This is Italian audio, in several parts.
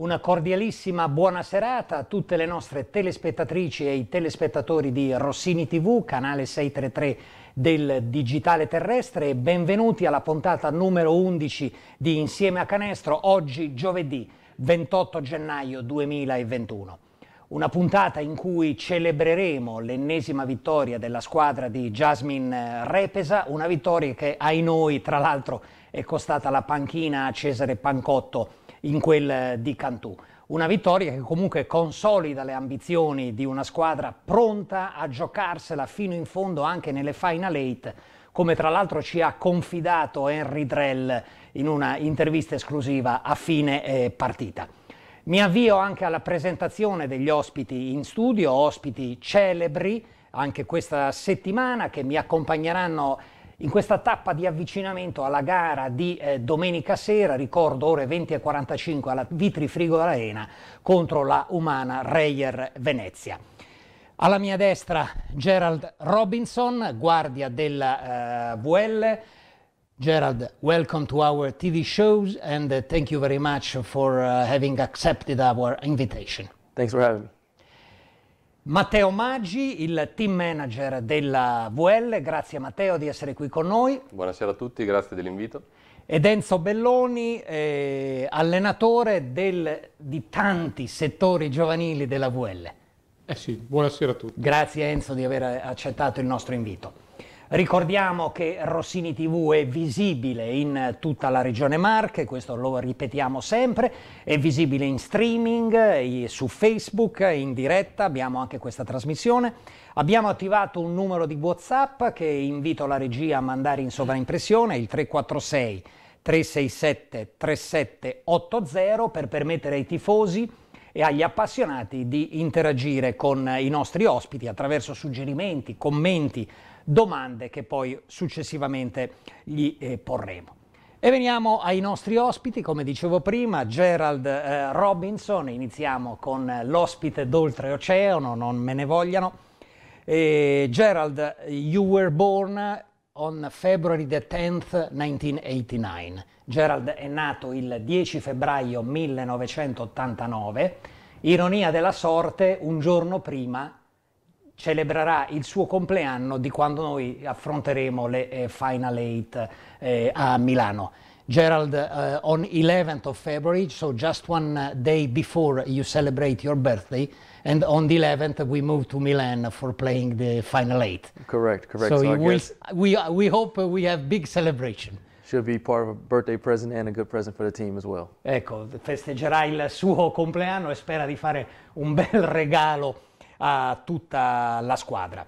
Una cordialissima buona serata a tutte le nostre telespettatrici e i telespettatori di Rossini TV, canale 633 del Digitale Terrestre e benvenuti alla puntata numero 11 di Insieme a Canestro, oggi giovedì 28 gennaio 2021. Una puntata in cui celebreremo l'ennesima vittoria della squadra di Jasmine Repesa, una vittoria che ai noi tra l'altro è costata la panchina a Cesare Pancotto in quel eh, di Cantù. Una vittoria che comunque consolida le ambizioni di una squadra pronta a giocarsela fino in fondo anche nelle Final Eight, come tra l'altro ci ha confidato Henry Drell in una intervista esclusiva a fine eh, partita. Mi avvio anche alla presentazione degli ospiti in studio, ospiti celebri anche questa settimana che mi accompagneranno in questa tappa di avvicinamento alla gara di eh, domenica sera, ricordo ore 20 e 45 alla Vitri Frigo Arena contro la umana Reyer Venezia. Alla mia destra Gerald Robinson, guardia della eh, VL. Gerald, welcome to our TV shows and uh, thank you very much for uh, having accepted our invitation. Thanks for having me. Matteo Maggi, il team manager della VL, grazie Matteo di essere qui con noi. Buonasera a tutti, grazie dell'invito. Ed Enzo Belloni, eh, allenatore del, di tanti settori giovanili della VL. Eh sì, buonasera a tutti. Grazie Enzo di aver accettato il nostro invito. Ricordiamo che Rossini TV è visibile in tutta la regione Marche, questo lo ripetiamo sempre, è visibile in streaming, su Facebook, in diretta, abbiamo anche questa trasmissione. Abbiamo attivato un numero di Whatsapp che invito la regia a mandare in sovraimpressione, il 346 367 3780 per permettere ai tifosi e agli appassionati di interagire con i nostri ospiti attraverso suggerimenti, commenti, domande che poi successivamente gli eh, porremo. E veniamo ai nostri ospiti, come dicevo prima, Gerald eh, Robinson, iniziamo con l'ospite d'oltreoceano, non me ne vogliano. Eh, Gerald, you were born on February the 10th, 1989. Gerald è nato il 10 febbraio 1989, ironia della sorte, un giorno prima celebrerà il suo compleanno di quando noi affronteremo le eh, Final Eight eh, a Milano. Gerald, uh, on 11th of February, so just one day before you celebrate your birthday, and on the 11th we move to Milan for playing the final eight. Correct, correct. So, so will, we, we hope we have big celebration. Should be part of a birthday present and a good present for the team as well. Ecco, festeggerà il suo compleanno e spera di fare un bel regalo a tutta la squadra.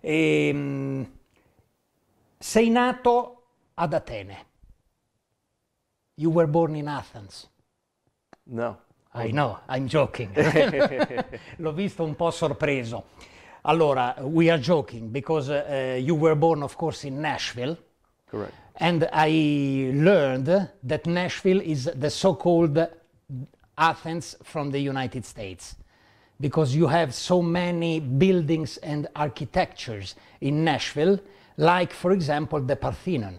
E, ehm, sei nato ad Atene. You were born in Athens. No. I know, I'm joking. L'ho visto un po' sorpreso. Allora, we are joking because uh, you were born, of course, in Nashville. Correct. And I learned that Nashville is the so-called Athens from the United States. because you have so many buildings and architectures in Nashville, like, for example, the Parthenon.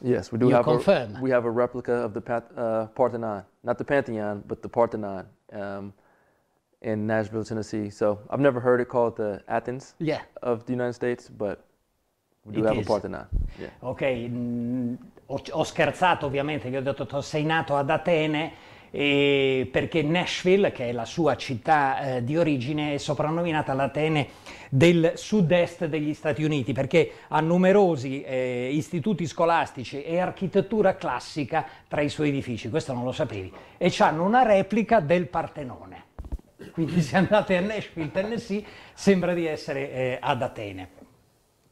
Yes, we do you have confirm. A, we have a replica of the Pat, uh, Parthenon, not the Pantheon, but the Parthenon um, in Nashville, Tennessee. So I've never heard it called the Athens yeah. of the United States, but we do it have is. a Parthenon. Yeah. Ok, mm, ho, ho, scherzato ovviamente, gli ho detto sei nato ad Atene, eh, perché Nashville, che è la sua città eh, di origine, è soprannominata l'Atene del sud-est degli Stati Uniti, perché ha numerosi eh, istituti scolastici e architettura classica tra i suoi edifici, questo non lo sapevi, e hanno una replica del Partenone. Quindi se andate a Nashville, Tennessee, sembra di essere eh, ad Atene.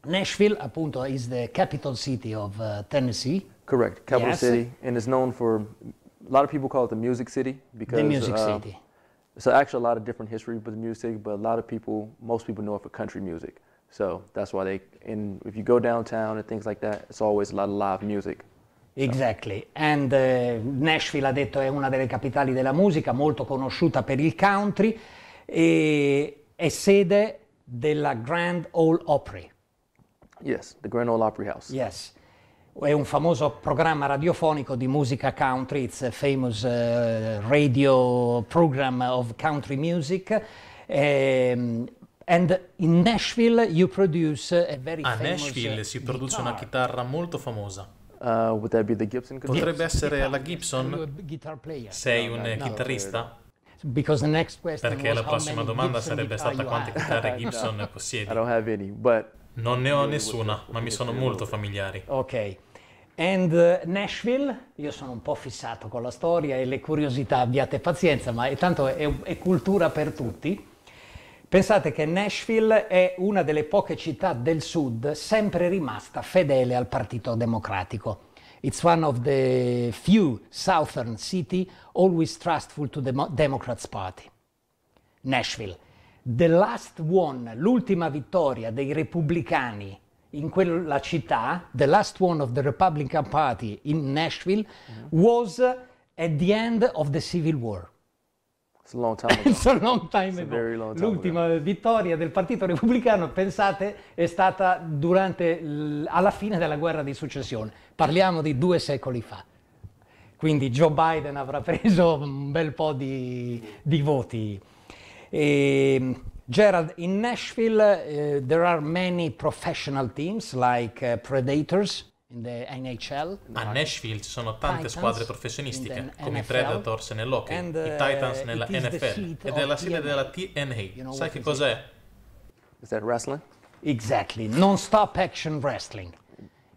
Nashville, appunto, is the capital city of uh, Tennessee. Correct, capital yes. city, and is known for a lot of people call it the music city because the music uh, city. So actually, a lot of different history with music, but a lot of people, most people know it for country music. So that's why they, and if you go downtown and things like that, it's always a lot of live music. Exactly, and uh, Nashville ha detto è una delle capitali della musica, molto conosciuta per il country, e è sede della Grand Ole Opry. Yes, the Grand Ole Opry House. Yes. è un famoso programma radiofonico di musica country, it's a famous uh, radio program of country music. Um, and in Nashville you produce a very A Nashville si produce guitar. una chitarra molto famosa. Uh, Potrebbe essere la Gibson? Sei un no, chitarrista? Perché la prossima domanda Gibson sarebbe stata quante chitarre Gibson possiedi. Non ne ho nessuna, ma mi sono molto familiari. Ok and uh, Nashville. Io sono un po' fissato con la storia e le curiosità, abbiate pazienza, ma è tanto è, è cultura per tutti. Pensate che Nashville è una delle poche città del sud sempre rimasta fedele al Partito Democratico. It's one of the few southern cities always trustful to the Democrats Party. Nashville. The last one, l'ultima vittoria dei repubblicani in quella città, the last one of the Republican Party in Nashville, mm-hmm. was at the end of the Civil War. It's a long time ago. It's a long time ago. A long time L'ultima ago. vittoria del Partito Repubblicano, pensate, è stata durante l- alla fine della guerra di successione. Parliamo di due secoli fa. Quindi Joe Biden avrà preso un bel po' di, di voti. E, ehm, Gerald, in Nashville, uh, there are many professional teams like uh, Predators in the NHL. A Nashville ci sono tante Titans squadre professionistiche, come i Predators nell'hockey, and, i uh, Titans nella NFL ed è la sede della TNA. know Sai che cos'è? Is that wrestling? Exactly, non-stop action wrestling.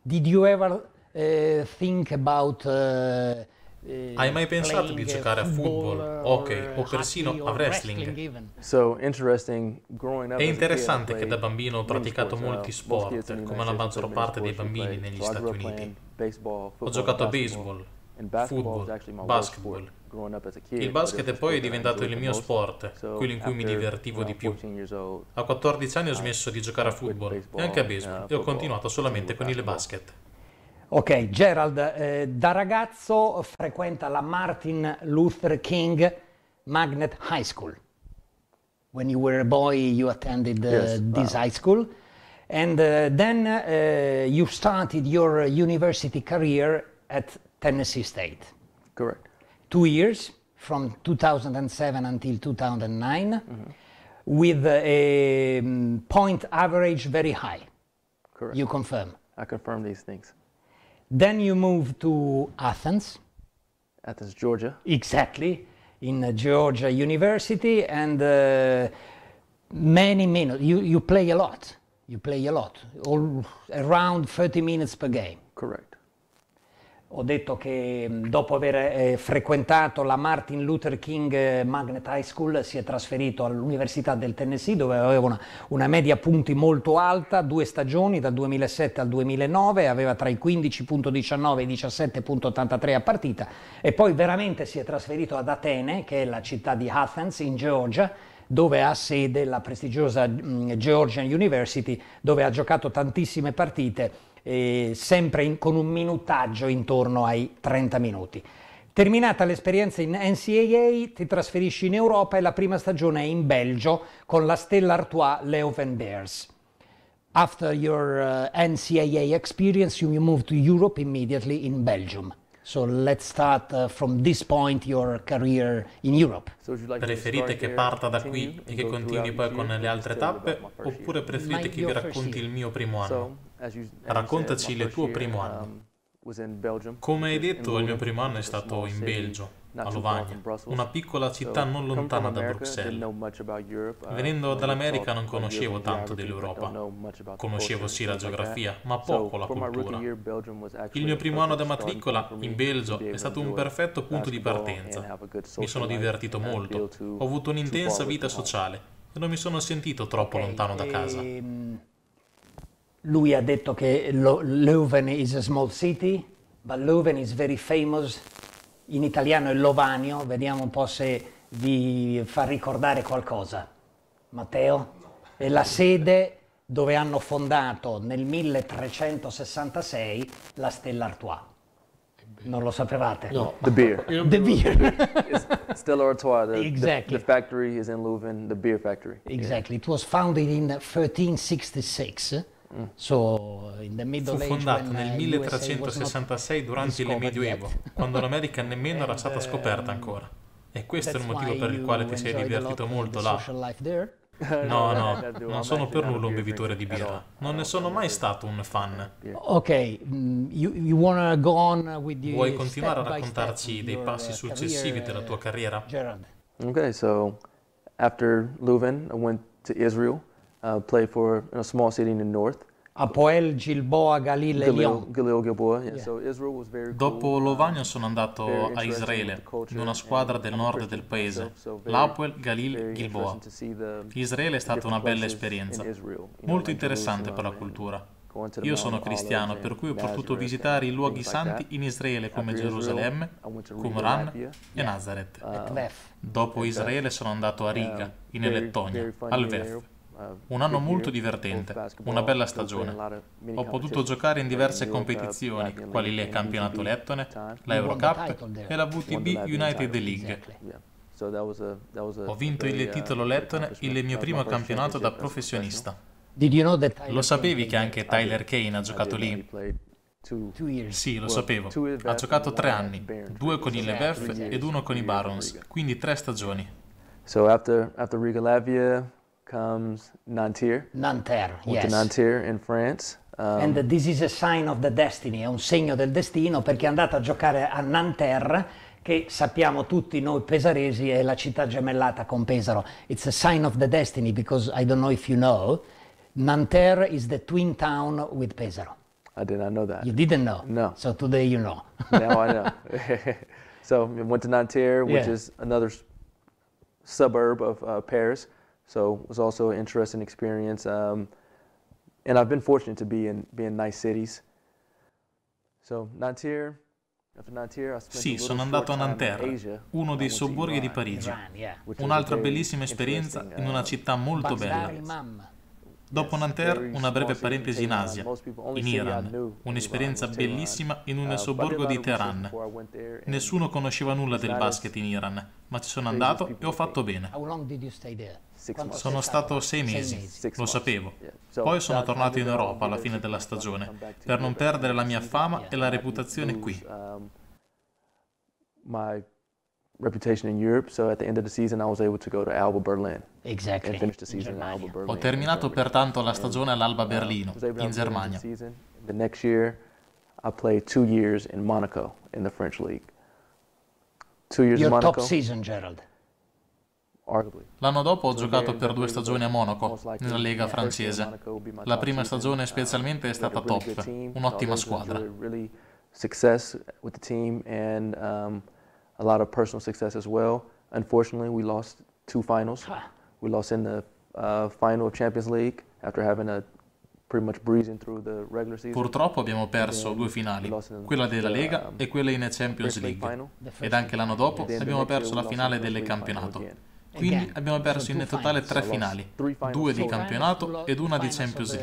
Did you ever uh, think about uh, Eh, Hai mai pensato di giocare a football, hockey o persino a wrestling? È interessante che da bambino ho praticato molti uh, sport, come la maggior parte dei bambini negli Stati Uniti. Ho giocato a baseball, football, basketball. Il basket è poi è diventato il mio sport, quello in cui mi divertivo di più. A 14 anni ho smesso di giocare a football e anche a uh, baseball e ho continuato solamente con il basket. Ok, Gerald, eh, da ragazzo frequenta la Martin Luther King Magnet High School. When you were a boy, you attended uh, yes, this wow. high school. And uh, then uh, you started your university career at Tennessee State. Correct. Two years, from 2007 until 2009, mm -hmm. with a um, point average very high. Correct. You confirm? I confirm these things. Then you move to Athens. Athens, Georgia. Exactly, in Georgia University, and uh, many minutes. You you play a lot. You play a lot, all around 30 minutes per game. Correct. ho detto che mm, dopo aver eh, frequentato la Martin Luther King eh, Magnet High School si è trasferito all'Università del Tennessee dove aveva una, una, media punti molto alta, due stagioni dal 2007 al 2009, aveva tra i 15.19 e i 17.83 a partita e poi veramente si è trasferito ad Atene, che è la città di Athens in Georgia, dove ha sede la prestigiosa mm, Georgian University, dove ha giocato tantissime partite eh, sempre in, con un minutaggio intorno ai 30 minuti. Terminata l'esperienza in NCAA, ti trasferisci in Europa e la prima stagione è in Belgio con la Stella Artois Leuven Bears. After your uh, NCAA experience, you move to Europe immediately in Belgium. So let's start uh, from this point your career in Europe. Preferite che parta da qui e che continui poi con le altre tappe oppure preferite che vi racconti il mio primo anno? Eh, eh, Raccontaci il tuo primo ehm, anno. Come hai detto, il mio primo anno è stato in Belgio, a Lovagna, una piccola città non lontana da Bruxelles. Venendo dall'America non conoscevo tanto dell'Europa. Conoscevo sì la geografia, ma poco la cultura. Il mio primo anno da matricola in Belgio è stato un perfetto punto di partenza. Mi sono divertito molto, ho avuto un'intensa vita sociale e non mi sono sentito troppo lontano da casa. Ehm, lui ha detto che Leuven is a small city, ma Leuven is very famous. In italiano è Lovanio, vediamo un po' se vi fa ricordare qualcosa. Matteo? È la sede dove hanno fondato nel 1366 la Stella Artois. Non lo sapevate? No. The beer. The beer. Stella Artois. The, exactly. The, the, factory is in Leuven, the beer factory. Exactly. Yeah. It was founded in 1366. So, Fu fondato nel 1366 eh, durante il Medioevo, quando l'America nemmeno era stata eh, scoperta mm. ancora. E questo è il motivo per il quale ti sei divertito molto là. No, no, non sono per nulla un bevitore di birra. Non ne sono mai stato un fan. Ok, mm, vuoi continuare a raccontarci dei passi uh, successivi della tua uh, carriera? Ok, so after Leuven I went to Israel uh, play for in a small city in the north. Apoel, ah, Gilboa, Galil e Lyon. Galil, Gilboa, yeah. yeah. So cool. Dopo uh, Lovagno sono andato a Israele, in una squadra del nord del paese, so, so l'Apoel Galil Gilboa. Israele è stata una bella esperienza, molto interessante per la cultura. Io sono cristiano, per cui ho potuto visitare i luoghi santi in Israele come Gerusalemme, Qumran e Nazareth. Uh, Dopo Israele sono andato a Riga, um, in Lettonia, al Vef. Eh, un anno molto divertente, una bella stagione. Ho potuto giocare in diverse competizioni, quali le campionato lettone, la Eurocup e la VTB United League. Ho vinto il uh, titolo lettone il mio primo campionato da professionista. Lo sapevi che anche Tyler Kane ha giocato lì? Sì, lo sapevo. Ha giocato tre anni, due con il Lebef ed uno con i Barons, quindi tre stagioni. Quindi, dopo Riga Lavia... comes Nanterre. Nanterre, yes. To Nanterre in France. Um, And this is a sign of the destiny, è un segno del destino perché è andato a giocare a Nanterre che sappiamo tutti noi pesaresi è la città gemellata con Pesaro. It's a sign of the destiny because I don't know if you know, Nanterre is the twin town with Pesaro. I did not know that. You didn't know? No. So today you know. now I know. so we went to Nanterre, which yeah. is another suburb of uh, Paris. So it was also an interesting experience. Um, and I've been fortunate to be in, be in nice cities. So Nanterre, Sì, sono andato a Nanterre, uno dei sobborghi di Parigi. Un'altra bellissima esperienza in una uh, città molto bella. Dopo Nanterre, una breve parentesi in Asia, in Iran, un'esperienza bellissima in un uh, sobborgo di Teheran. Nessuno conosceva nulla del basket in Iran, ma ci sono andato e ho fatto bene. Sono stato sei mesi, lo sapevo. Poi sono tornato in Europa alla fine della stagione, per non perdere la mia fama e la reputazione qui. Um, reputation in Europe, so at the end of the season I was able to go to Alba Berlin. Exactly. And finish the season Alba Berlin. Ho terminato pertanto la stagione all'Alba uh, Berlino, in Germania. The next year I played two years in Monaco in the French league. Two years Your in Monaco. top season, Gerald. L'anno dopo ho giocato per due stagioni a Monaco, nella Lega francese. La prima stagione uh, specialmente è stata top, un'ottima squadra. Success with the team um, a lot of personal success as well. Unfortunately, we lost two finals. We lost in the uh, final Champions League after having a Purtroppo abbiamo perso due finali, quella della Lega um, e quella in Champions League, ed anche l'anno dopo abbiamo perso la finale del campionato. Quindi abbiamo perso in totale tre finali, due di campionato ed una di Champions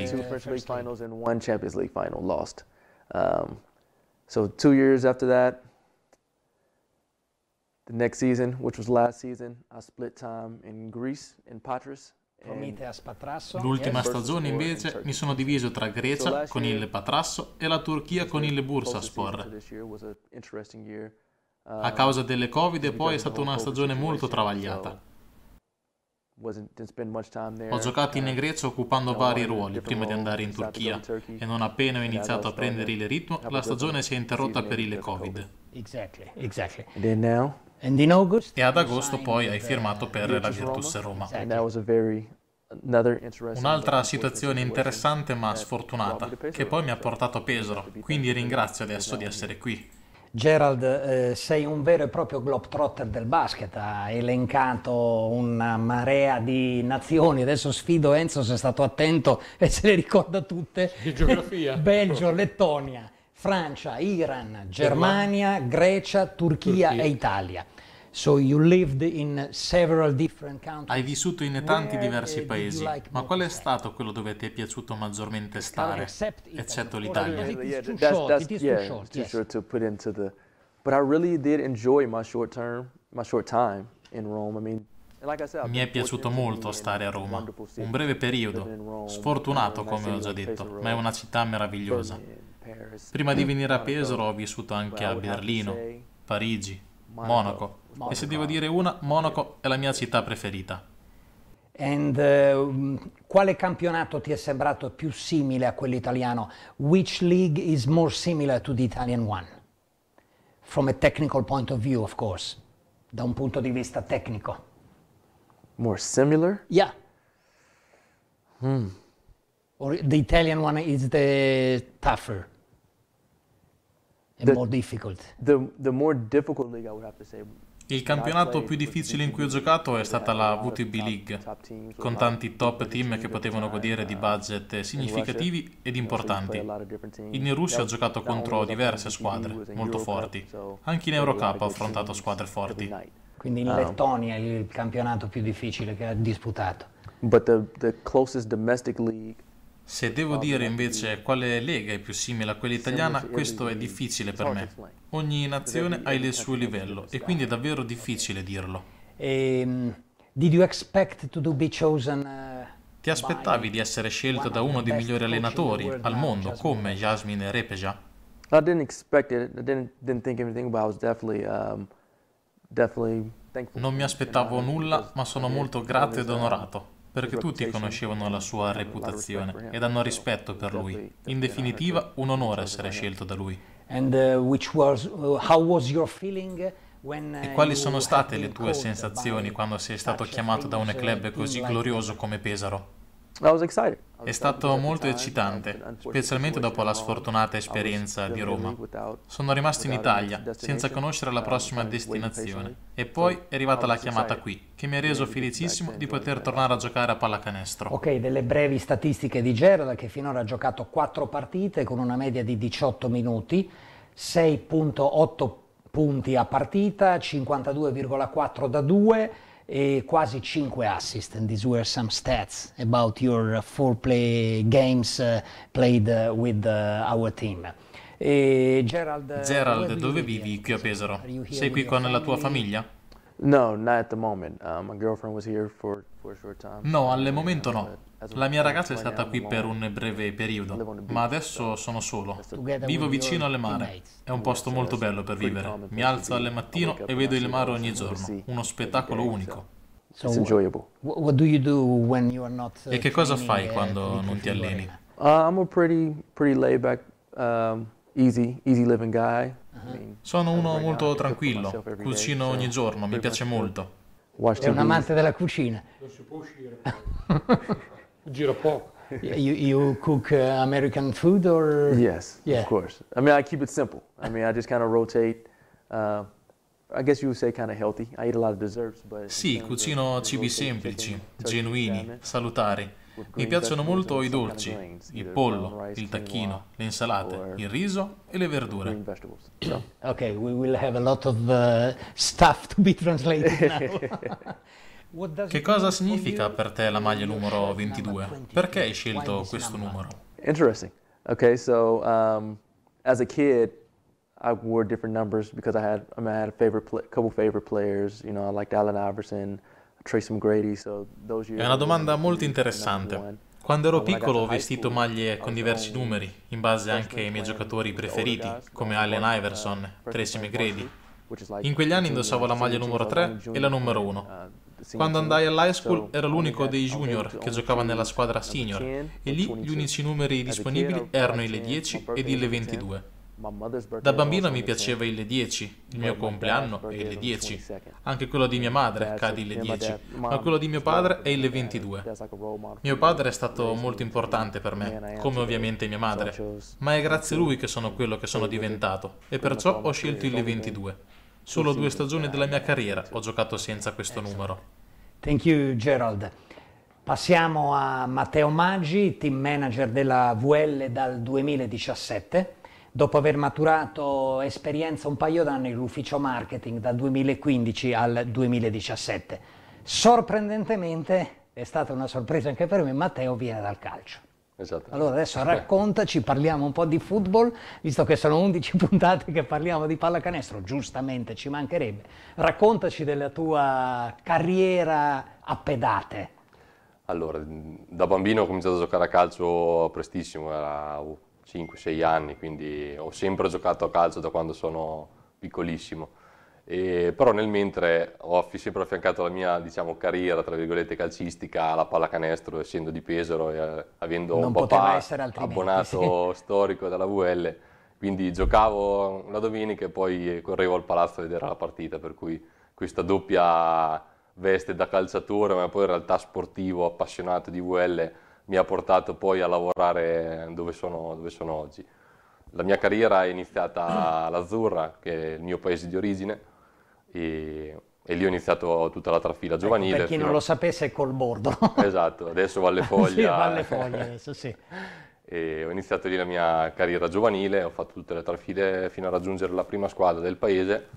League. Um, so two years after that, The next season, which was last season, I split time in Greece, in Patras, L'ultima stagione invece mi sono diviso tra Grecia con il Patrasso e la Turchia con il Bursaspor. A causa um, delle Covid poi è stata una stagione molto travagliata. Ho giocato in Grecia occupando vari ruoli prima di andare in Turchia e non appena ho iniziato a prendere il ritmo la stagione si è interrotta per il Covid. Exactly, exactly. E ad agosto poi hai firmato per la Virtus Roma. Un'altra situazione interessante ma sfortunata, che poi mi ha portato a Pesaro, quindi ringrazio adesso di essere qui. Gerald, eh, sei un vero e proprio globetrotter del basket, ha elencato una marea di nazioni, adesso sfido Enzo se è stato attento e se le ricorda tutte. Di geografia. Belgio, Lettonia, Francia, Iran, Germania, Grecia, Turchia, Turchia. e Italia. Hai vissuto in tanti diversi eh, paesi, ma qual è stato quello dove ti è piaciuto maggiormente stare, eccetto l'Italia? Mi è piaciuto molto stare a Roma, un breve periodo, sfortunato come ho già detto, ma è una città meravigliosa. Prima di venire a Pesaro ho vissuto anche a Berlino, Parigi, Monaco. Monaco. Monaco. E se devo dire una, Monaco è la mia città preferita. And uh, quale campionato ti è sembrato più simile a quello italiano? Which league is more similar to the Italian one? From a technical point of view, of course. Da un punto di vista tecnico. More similar? Yeah. Hmm. Or the Italian one is the tougher. Il campionato più difficile in cui ho giocato è stata la VTB League, con tanti top team che potevano godere di budget significativi ed importanti. In Russia ho giocato contro diverse squadre, molto forti. Anche in Eurocup ho affrontato squadre forti. Quindi in um, Lettonia è il campionato più difficile che ha disputato. But the, the closest domestic league se devo dire invece quale lega è più simile a quella italiana, questo è difficile per me. Ogni nazione ha il suo livello e quindi è davvero difficile dirlo. Ehm, uh, Ti aspettavi di essere scelto da uno dei migliori allenatori al mondo come Jasmine Repeja? Um, non mi aspettavo nulla, ma sono molto grato ed uh, onorato perché tutti conoscevano la sua reputazione ed hanno rispetto per lui. In definitiva, un onore essere scelto da lui. Uh, uh, uh, e quali sono state le tue sensazioni quando sei stato chiamato da un club così glorioso come Pesaro? È stato molto eccitante, specialmente dopo la sfortunata esperienza di Roma. Sono rimasto in Italia senza conoscere la prossima destinazione e poi è arrivata la chiamata qui, che mi ha reso felicissimo di poter tornare a giocare a pallacanestro. Ok, delle brevi statistiche di Gerald che finora ha giocato 4 partite con una media di 18 minuti, 6.8 punti a partita, 52,4 da 2 e quasi 5 assist. And these were some stats about your uh, four play games uh, played uh, with our team. E Gerald, Gerald dove vivi qui a Pesaro? Sei qui con la tua famiglia? No, not at the moment. Uh, my girlfriend was here for, for a short time. No, al momento no. La mia ragazza è stata qui per un breve periodo, ma adesso sono solo. Vivo vicino al mare. È un posto molto bello per vivere. Mi alzo alle mattino e vedo il mare ogni giorno. Uno spettacolo unico. Uh, e che cosa fai uh, quando non ti alleni? Sono un uh, a pretty, pretty laid back, um, easy, easy living guy. Sono uno molto tranquillo, cucino ogni giorno, mi piace molto. È un amante della cucina. Non si può uscire. Gira poco. you, you cook uh, American food or? Yes, yeah. of course. I mean, I keep it simple. I mean, I just kind of rotate. Uh, I guess you would say kind of healthy. I eat a lot of desserts, but. Sì, cucino cibi semplici, genuini, salutari. Mi piacciono molto i dolci, il pollo, il tacchino, le insalate, il riso e le verdure. ok, we will have a lot of uh, stuff to be translated Che cosa significa per te la maglia numero 22? Perché hai scelto questo numero? Interesting. Okay, so um, as a kid I wore different numbers because I had I, mean, I had a favorite couple favorite players, you know, I liked Allen Iverson. È una domanda molto interessante. Quando ero oh, piccolo ho vestito maglie con diversi numeri, in base anche ai miei giocatori preferiti, come Allen Iverson, uh, Tracy McGrady. In quegli anni indossavo la maglia numero 3 e la numero 1. Uh, Quando andai all'high school ero l'unico dei junior che giocava nella squadra senior e lì gli unici numeri disponibili erano i 10 ed il 22. Da bambino mi piaceva il 10, il mio compleanno è il 10, anche quello di mia eh, madre cade il 10, ma quello di mio padre è il 22. Mio padre è stato molto importante per me, come ovviamente mia madre, ma è grazie a lui che sono quello che sono diventato e perciò ho scelto il 22. Solo due stagioni della mia carriera ho giocato senza questo numero. Thank you Gerald. Passiamo a Matteo Maggi, team manager della VL dal 2017. Dopo aver maturato esperienza un paio d'anni l'ufficio marketing dal 2015 al 2017, sorprendentemente è stata una sorpresa anche per me, Matteo viene dal calcio. Esatto. Allora adesso raccontaci, parliamo un po' di football, visto che sono 11 puntate che parliamo di pallacanestro, giustamente ci mancherebbe. Raccontaci della tua carriera a pedate. Allora, da bambino ho cominciato a giocare a calcio prestissimo, era 5-6 anni, quindi ho sempre giocato a calcio da quando sono piccolissimo. E, però nel mentre ho sempre affiancato la mia diciamo, carriera tra virgolette calcistica alla pallacanestro essendo di Pesaro e eh, avendo non un papà abbonato sì. storico della VL quindi giocavo la domenica e poi correvo al palazzo a vedere la partita per cui questa doppia veste da calciatore ma poi in realtà sportivo appassionato di VL mi ha portato poi a lavorare dove sono, dove sono oggi. La mia carriera è iniziata all'Azzurra, che è il mio paese di origine, e, e lì ho iniziato tutta la trafila giovanile. Ecco, per chi non lo sapesse è col bordo. Esatto, adesso Valle Foglia. sì, Valle Foglia adesso, sì. ho iniziato lì la mia carriera giovanile, ho fatto tutte le trafile fino a raggiungere la prima squadra del paese,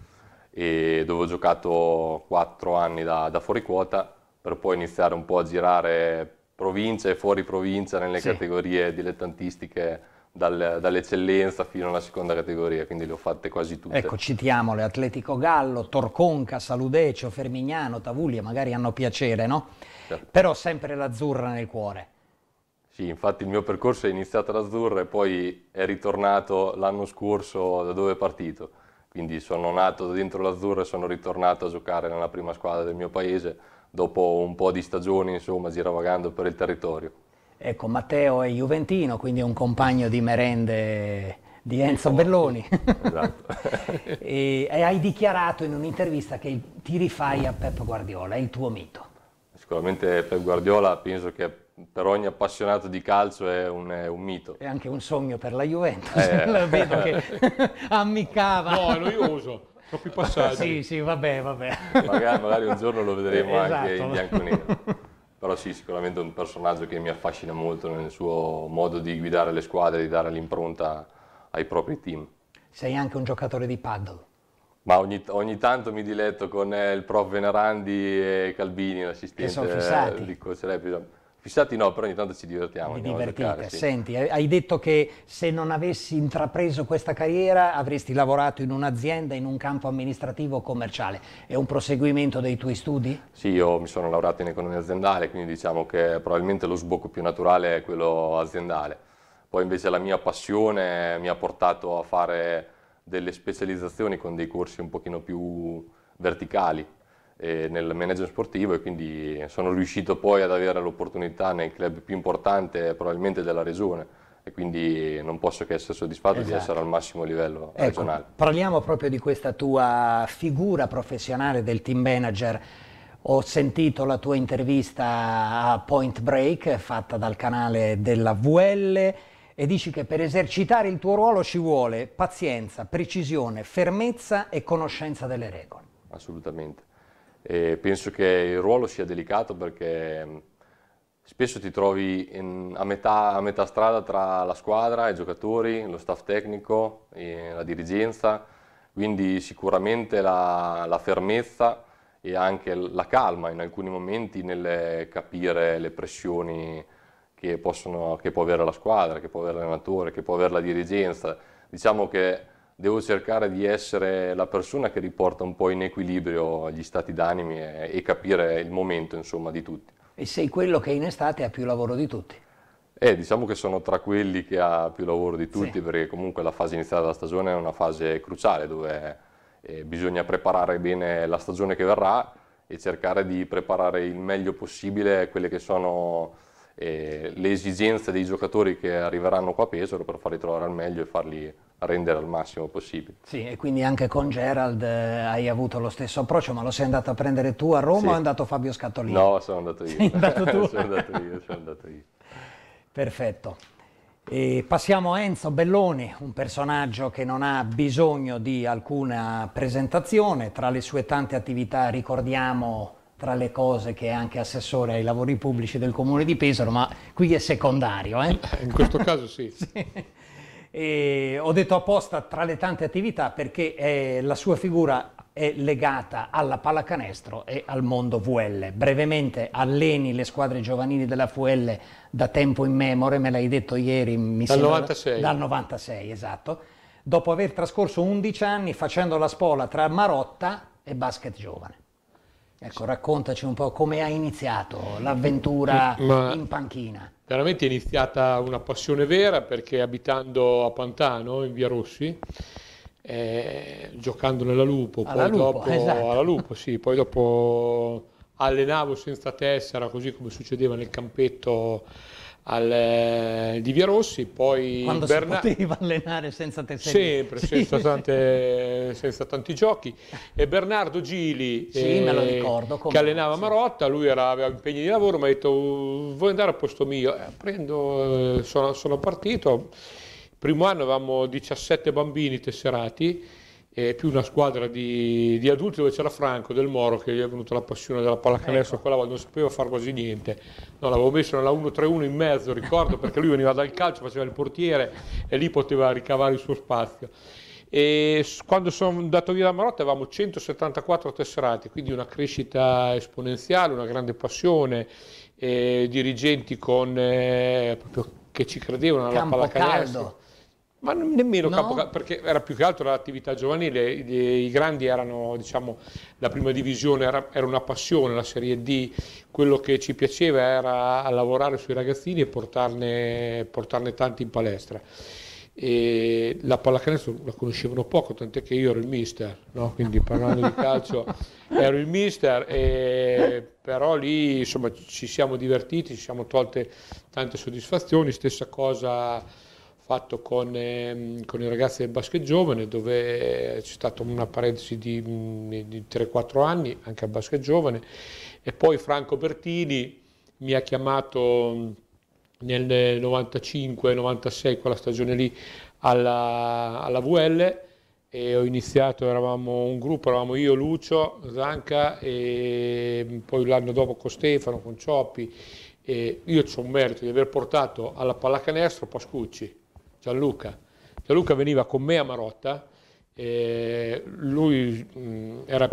dove ho giocato quattro anni da, da fuori quota, per poi iniziare un po' a girare provincia e fuori provincia nelle sì. categorie dilettantistiche dal, dall'eccellenza fino alla seconda categoria, quindi le ho fatte quasi tutte. Ecco, citiamole, Atletico Gallo, Torconca, Saludecio, Fermignano, Tavuglia, magari hanno piacere, no? Certo. Però sempre l'azzurra nel cuore. Sì, infatti il mio percorso è iniziato all'Azzurra e poi è ritornato l'anno scorso da dove è partito. Quindi sono nato dentro l'Azzurra e sono ritornato a giocare nella prima squadra del mio paese dopo un po' di stagioni, insomma, giravagando per il territorio. Ecco, Matteo è juventino, quindi è un compagno di merende di Enzo Belloni. Esatto. e, hai dichiarato in un'intervista che ti rifai a Pep Guardiola, è il tuo mito. Sicuramente Pep Guardiola penso che per ogni appassionato di calcio è un, è un mito. È anche un sogno per la Juventus, eh. vedo che ammiccava. No, è noioso. Troppi passaggi. sì, sì, vabbè, vabbè. Magari, magari un giorno lo vedremo esatto. anche in esatto. bianco e nero. Però sì, sicuramente è un personaggio che mi affascina molto nel suo modo di guidare le squadre, di dare l'impronta ai propri team. Sei anche un giocatore di paddle. Ma ogni, ogni, tanto mi diletto con eh, il prof Venerandi e Calbini, l'assistente di Coach Repito fissati no, però ogni tanto ci divertiamo. Vi divertite. Sì. Senti, hai detto che se non avessi intrapreso questa carriera avresti lavorato in un'azienda, in un campo amministrativo o commerciale. È un proseguimento dei tuoi studi? Sì, io mi sono laureato in economia aziendale, quindi diciamo che probabilmente lo sbocco più naturale è quello aziendale. Poi invece la mia passione mi ha portato a fare delle specializzazioni con dei corsi un pochino più verticali, nel management sportivo e quindi sono riuscito poi ad avere l'opportunità nel club più importante probabilmente della regione e quindi non posso che essere soddisfatto esatto. di essere esatto. al massimo livello ecco, regionale. Parliamo proprio di questa tua figura professionale del team manager. Ho sentito la tua intervista a Point Break fatta dal canale della VL e dici che per esercitare il tuo ruolo ci vuole pazienza, precisione, fermezza e conoscenza delle regole. Assolutamente. E penso che il ruolo sia delicato perché mm, spesso ti trovi in, a, metà, a, metà, strada tra la squadra, i giocatori, lo staff tecnico, la dirigenza, quindi sicuramente la, la fermezza e anche la calma in alcuni momenti nel capire le pressioni che, possono, che può avere la squadra, che può avere l'allenatore, che può avere la dirigenza. Diciamo che devo cercare di essere la persona che riporta un po' in equilibrio gli stati d'animi e, e capire il momento insomma, di tutti. E sei quello che in estate ha più lavoro di tutti? Eh, diciamo che sono tra quelli che ha più lavoro di tutti sì. perché comunque la fase iniziale della stagione è una fase cruciale dove eh, bisogna preparare bene la stagione che verrà e cercare di preparare il meglio possibile quelle che sono eh, le esigenze dei giocatori che arriveranno qua a Pesaro per farli trovare al meglio e farli rendere al massimo possibile. Sì, e quindi anche con Gerald eh, hai avuto lo stesso approccio, ma lo sei andato a prendere tu a Roma sì. o è andato Fabio Scattolini? No, sono andato io. Sei andato tu? sono andato io, sono andato io. Perfetto. E passiamo a Enzo Belloni, un personaggio che non ha bisogno di alcuna presentazione, tra le sue tante attività ricordiamo tra le cose che è anche assessore ai lavori pubblici del comune di Pesaro, ma qui è secondario. Eh? In questo caso sì. sì. ho detto apposta tra le tante attività perché è, eh, la sua figura è legata alla pallacanestro e al mondo VL. Brevemente alleni le squadre giovanili della VL da tempo immemore, me l'hai detto ieri. Mi dal sembra, 96. Dal 96, esatto. Dopo aver trascorso 11 anni facendo la spola tra Marotta e basket giovane. Ecco, raccontaci un po' come ha iniziato l'avventura mm, Ma in panchina. Veramente è iniziata una passione vera perché abitando a Pantano, in via Rossi, eh, giocando nella Lupo, alla poi, Lupo, dopo, esatto. alla Lupo sì, poi dopo allenavo senza tessera, così come succedeva nel campetto al Livia eh, Rossi, poi Quando Berna... si poteva allenare senza tessere. Sempre, sì. senza, tante, senza, tanti giochi. E Bernardo Gili, sì, eh, ricordo, che allenava sì. Marotta, lui era, aveva impegni di lavoro, mi ha detto vuoi andare a posto mio? Eh, prendo, eh, sono, sono partito, primo anno avevamo 17 bambini tesserati, e più una squadra di, di, adulti dove c'era Franco Del Moro che gli è venuta la passione della pallacanestro ecco. quella volta, non sapeva fare quasi niente. No, l'avevo messo nella 1-3-1 in mezzo, ricordo, perché lui veniva dal calcio, faceva il portiere e lì poteva ricavare il suo spazio. E quando sono andato via da Marotta avevamo 174 tesserati, quindi una crescita esponenziale, una grande passione, eh, dirigenti con, eh, che ci credevano alla pallacanestro. Caldo ma nemmeno no. capo, perché era più che altro l'attività giovanile, i, i grandi erano, diciamo, la prima divisione era, era, una passione, la Serie D, quello che ci piaceva era lavorare sui ragazzini e portarne, portarne tanti in palestra. E la pallacanestro la conoscevano poco, tant'è che io ero il mister, no? quindi parlando di calcio ero il mister, e, però lì insomma, ci siamo divertiti, ci siamo tolte tante soddisfazioni, stessa cosa fatto con, eh, con, i ragazzi del basket giovane dove c'è stata una parentesi di, mm, di 3-4 anni anche al basket giovane e poi Franco Bertini mi ha chiamato mm, nel 95-96 quella stagione lì alla, alla VL e ho iniziato, eravamo un gruppo, eravamo io, Lucio, Zanca e mm, poi l'anno dopo con Stefano, con Cioppi e io ho un merito di aver portato alla pallacanestro Pascucci Gianluca. Gianluca veniva con me a Marotta, lui mh, era,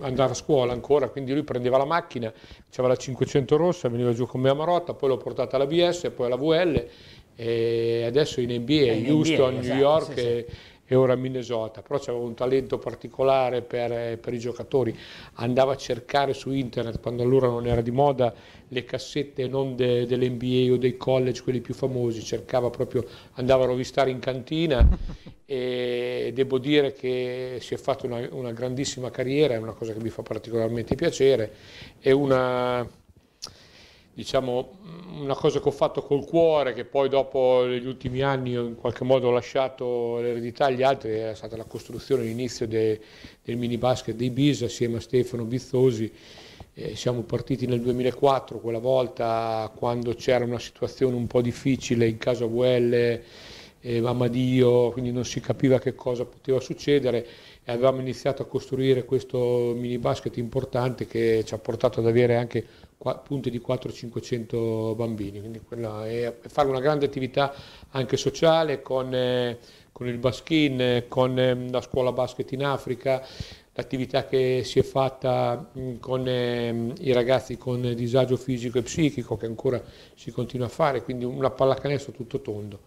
andava a scuola ancora, quindi lui prendeva la macchina, faceva la 500 rossa, veniva giù con me a Marotta, poi l'ho portata alla BS, poi alla VL e adesso in NBA, in Houston, NBA, esatto, New York. Sì, sì e ora Minnesota, però aveva un talento particolare per, eh, per, i giocatori, andava a cercare su internet, quando allora non era di moda, le cassette non de, dell'NBA o dei college, quelli più famosi, cercava proprio, andava a rovistare in cantina e devo dire che si è fatta una, una grandissima carriera, è una cosa che mi fa particolarmente piacere, è una diciamo, una cosa che ho fatto col cuore, che poi dopo gli ultimi anni ho in qualche modo lasciato l'eredità agli altri, è stata la costruzione, l'inizio de, del mini basket dei Bisa assieme a Stefano Bizzosi. Eh, siamo partiti nel 2004, quella volta quando c'era una situazione un po' difficile in casa VL, eh, Amadio, quindi non si capiva che cosa poteva succedere e avevamo iniziato a costruire questo mini basket importante che ci ha portato ad avere anche punti di 400-500 bambini, quindi quella è, fare una grande attività anche sociale con, eh, con il Baskin, eh, con eh, la scuola basket in Africa, l'attività che si è fatta mh, mm, con eh, i ragazzi con disagio fisico e psichico che ancora si continua a fare, quindi una pallacanestro tutto tondo.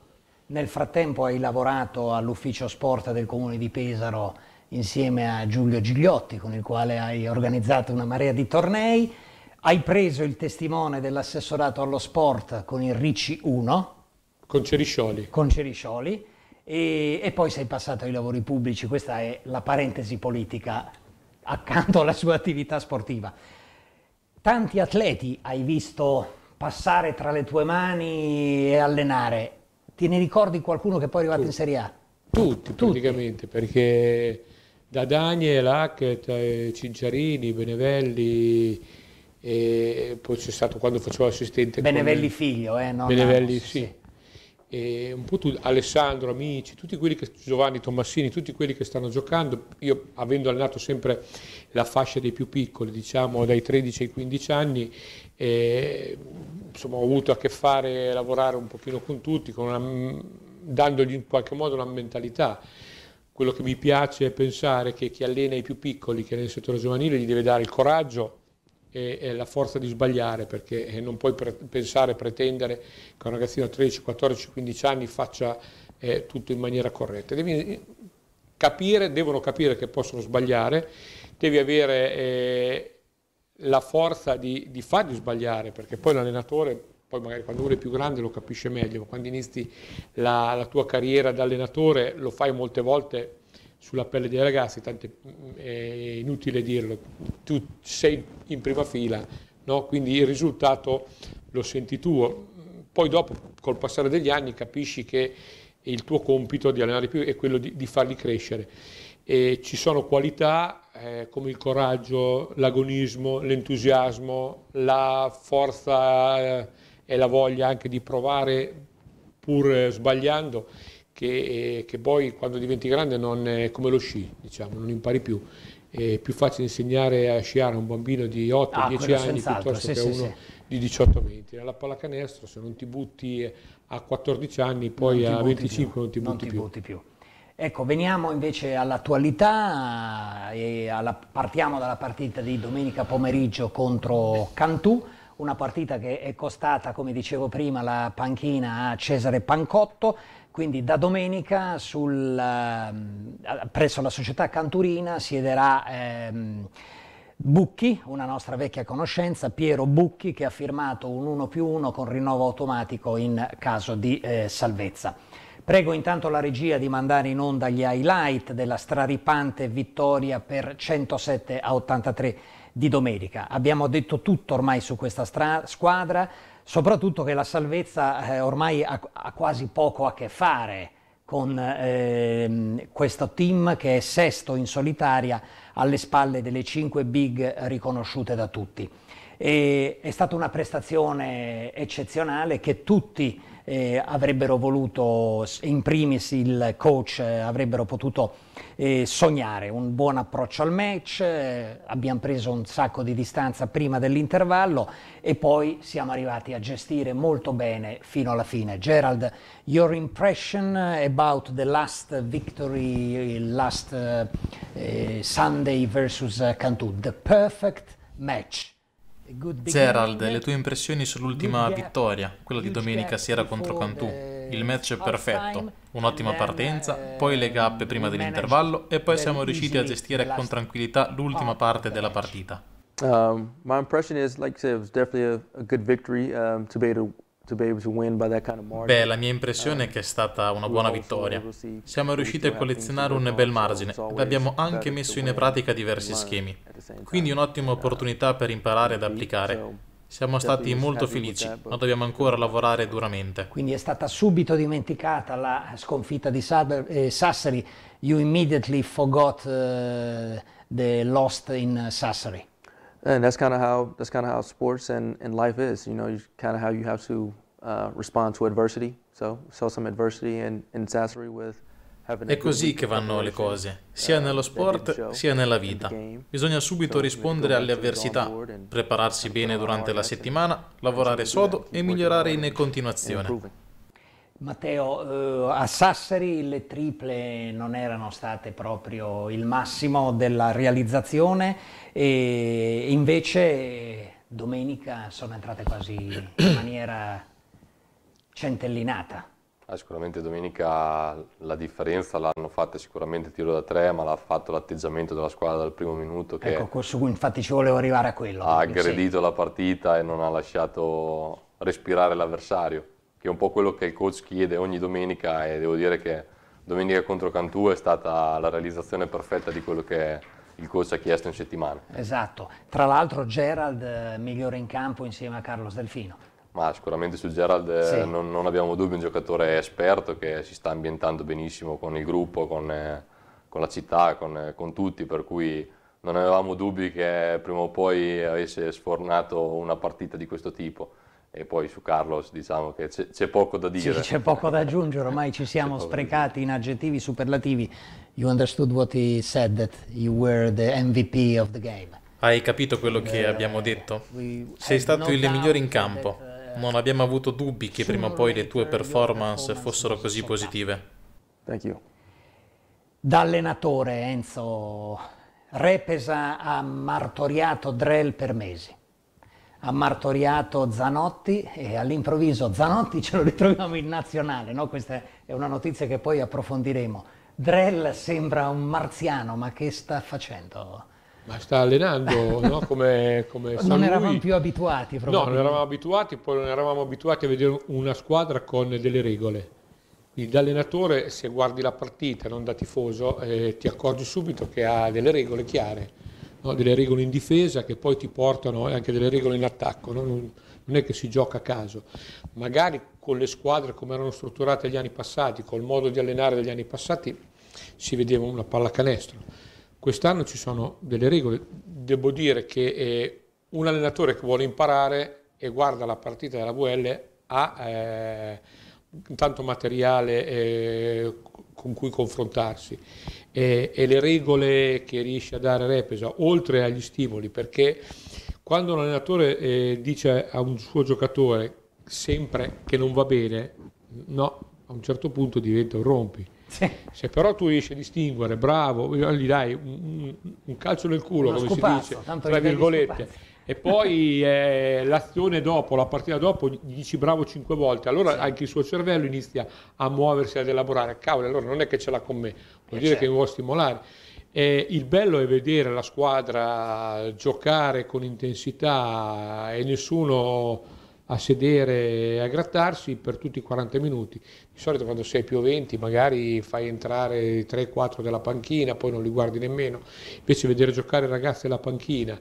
Nel frattempo hai lavorato all'ufficio sport del comune di Pesaro insieme a Giulio Gigliotti con il quale hai organizzato una marea di tornei hai preso il testimone dell'assessorato allo sport con il Ricci 1. Con Ceriscioli. Con Ceriscioli. E, e, poi sei passato ai lavori pubblici, questa è la parentesi politica accanto alla sua attività sportiva. Tanti atleti hai visto passare tra le tue mani e allenare. Te ne ricordi qualcuno che poi è arrivato Tutti. in Serie A? Tutti, praticamente, perché da Daniel, Hackett, eh, Cinciarini, Benevelli, e poi c'è stato quando facevo l'assistente. Benevelli con... figlio, eh? No, Benevelli, no, sì. sì. E un po' tu, Alessandro, amici, tutti quelli che, Giovanni Tommassini, tutti quelli che stanno giocando, io avendo allenato sempre la fascia dei più piccoli, diciamo dai 13 ai 15 anni, eh, insomma ho avuto a che fare, lavorare un pochino con tutti, con una, dandogli in qualche modo una mentalità quello che mi piace è pensare che chi allena i più piccoli, che è nel settore giovanile, gli deve dare il coraggio e, e la forza di sbagliare perché eh, non puoi pre pensare, pretendere che un ragazzino a 13, 14, 15 anni faccia eh, tutto in maniera corretta. Devi eh, capire, devono capire che possono sbagliare, devi avere eh, la forza di, di fargli sbagliare perché poi l'allenatore poi magari quando uno è più grande lo capisce meglio, ma quando inizi la, la, tua carriera da allenatore lo fai molte volte sulla pelle dei ragazzi, tanto è inutile dirlo, tu sei in prima fila, no? quindi il risultato lo senti tuo. Poi dopo, col passare degli anni, capisci che il tuo compito di allenare più è quello di, di farli crescere. E ci sono qualità eh, come il coraggio, l'agonismo, l'entusiasmo, la forza eh, e la voglia anche di provare pur eh, sbagliando che, che, poi quando diventi grande non è come lo sci, diciamo, non impari più. È più facile insegnare a sciare a un bambino di 8-10 ah, anni piuttosto sì, che a sì, uno sì. di 18-20. Alla pallacanestro se non ti butti eh, a 14 anni, poi a 25 non ti butti non ti più. Butti più. Ecco, veniamo invece all'attualità, eh, alla, partiamo dalla partita di domenica pomeriggio contro Cantù, una partita che è costata, come dicevo prima, la panchina a Cesare Pancotto, quindi da domenica sul, ehm, presso la società Canturina siederà ehm, Bucchi, una nostra vecchia conoscenza, Piero Bucchi che ha firmato un 1 più 1 con rinnovo automatico in caso di eh, salvezza. Prego intanto la regia di mandare in onda gli highlight della straripante vittoria per 107 a 83 di domenica. Abbiamo detto tutto ormai su questa squadra, soprattutto che la salvezza eh, ormai ha, ha, quasi poco a che fare con eh, questo team che è sesto in solitaria alle spalle delle cinque big riconosciute da tutti. E è stata una prestazione eccezionale che tutti eh, avrebbero voluto, in primis il coach, eh, avrebbero potuto eh, sognare un buon approccio al match, eh, abbiamo preso un sacco di distanza prima dell'intervallo e poi siamo arrivati a gestire molto bene fino alla fine. Gerald, your impression about the last victory eh, last eh, Sunday versus Cantu, the perfect match? Gerald, le tue impressioni sull'ultima vittoria, quella di domenica sera contro Cantù. Eh, Il match è perfetto, un'ottima partenza, eh, poi le gap prima dell'intervallo e poi siamo riusciti a gestire con tranquillità l'ultima parte della partita. Um, my impression is, like you said, it was definitely a, a good victory um, to be able to Beh, la mia impressione è che è eh, stata una buona vittoria. Siamo riusciti a collezionare un bel margine ed abbiamo anche messo in pratica diversi schemi. Quindi un'ottima opportunità per imparare ed applicare. Siamo stati molto felici, ma dobbiamo ancora lavorare duramente. Quindi è stata subito dimenticata la sconfitta di eh, Sassari. You immediately forgot eh, the loss in Sassari. And that's kind of how that's kind of how sports and, and life is. You know, kind of how you have to uh, respond to adversity. So, so some adversity and, and Sassari with è così che vanno le cose, uh, sia nello sport sia nella vita. Bisogna subito rispondere alle avversità, prepararsi bene durante la settimana, lavorare sodo e migliorare in continuazione. Matteo, eh, a Sassari le triple non erano state proprio il massimo della realizzazione e invece domenica sono entrate quasi in maniera centellinata. Ah, sicuramente domenica la differenza l'hanno fatta sicuramente tiro da tre, ma l'ha fatto l'atteggiamento della squadra dal primo minuto. Che ecco, su, cui infatti ci volevo arrivare a quello. Ha aggredito sì. la partita e non ha lasciato respirare l'avversario che è un po' quello che il coach chiede ogni domenica e devo dire che domenica contro Cantù è stata la realizzazione perfetta di quello che il coach ha chiesto in settimana. Esatto, tra l'altro Gerald eh, migliore in campo insieme a Carlos Delfino. Ma sicuramente su Gerald eh, sì. non, non, abbiamo dubbi, è un giocatore esperto che si sta ambientando benissimo con il gruppo, con, eh, con la città, con, con, tutti, per cui non avevamo dubbi che prima o poi avesse sfornato una partita di questo tipo. E poi su Carlos diciamo che c'è poco da dire. Sì, c'è poco da aggiungere, ormai ci siamo sprecati in aggettivi superlativi. You understood what he said, that you were the MVP of the game. Hai capito quello che eh, abbiamo detto? Sei stato il migliore in campo. Uh, non abbiamo avuto dubbi che prima o poi le tue performance fossero così positive. Thank you. Da allenatore, Enzo, Repesa ha martoriato Drell per mesi ha martoriato Zanotti e all'improvviso Zanotti ce lo ritroviamo in nazionale, no? questa è una notizia che poi approfondiremo. Drell sembra un marziano, ma che sta facendo? Ma sta allenando, no? come, come Non eravamo lui. più abituati, No, non eravamo abituati, poi non eravamo abituati a vedere una squadra con delle regole. Quindi da allenatore, se guardi la partita, non da tifoso, eh, ti accorgi subito che ha delle regole chiare no? delle regole in difesa che poi ti portano eh, anche delle regole in attacco, no? non, è che si gioca a caso. Magari con le squadre come erano strutturate negli anni passati, col modo di allenare degli anni passati, si vedeva una pallacanestro. Quest'anno ci sono delle regole, devo dire che eh, un allenatore che vuole imparare e guarda la partita della VL ha eh, tanto materiale eh, con cui confrontarsi e, e le regole che riesce a dare Repesa, oltre agli stimoli, perché quando un allenatore eh, dice a un suo giocatore sempre che non va bene, no, a un certo punto diventa un rompi. Sì. Se però tu riesci a distinguere, bravo, gli dai un, un calcio nel culo, Uno come si dice, tra virgolette e poi eh, l'azione dopo, la partita dopo, gli dici bravo cinque volte, allora sì. anche il suo cervello inizia a muoversi, ad elaborare, cavolo, allora non è che ce l'ha con me, vuol eh, certo. e dire certo. che mi vuole stimolare. Eh, il bello è vedere la squadra giocare con intensità e nessuno a sedere e a grattarsi per tutti i 40 minuti. Di solito quando sei più 20 magari fai entrare 3-4 della panchina, poi non li guardi nemmeno. Invece vedere giocare ragazzi alla panchina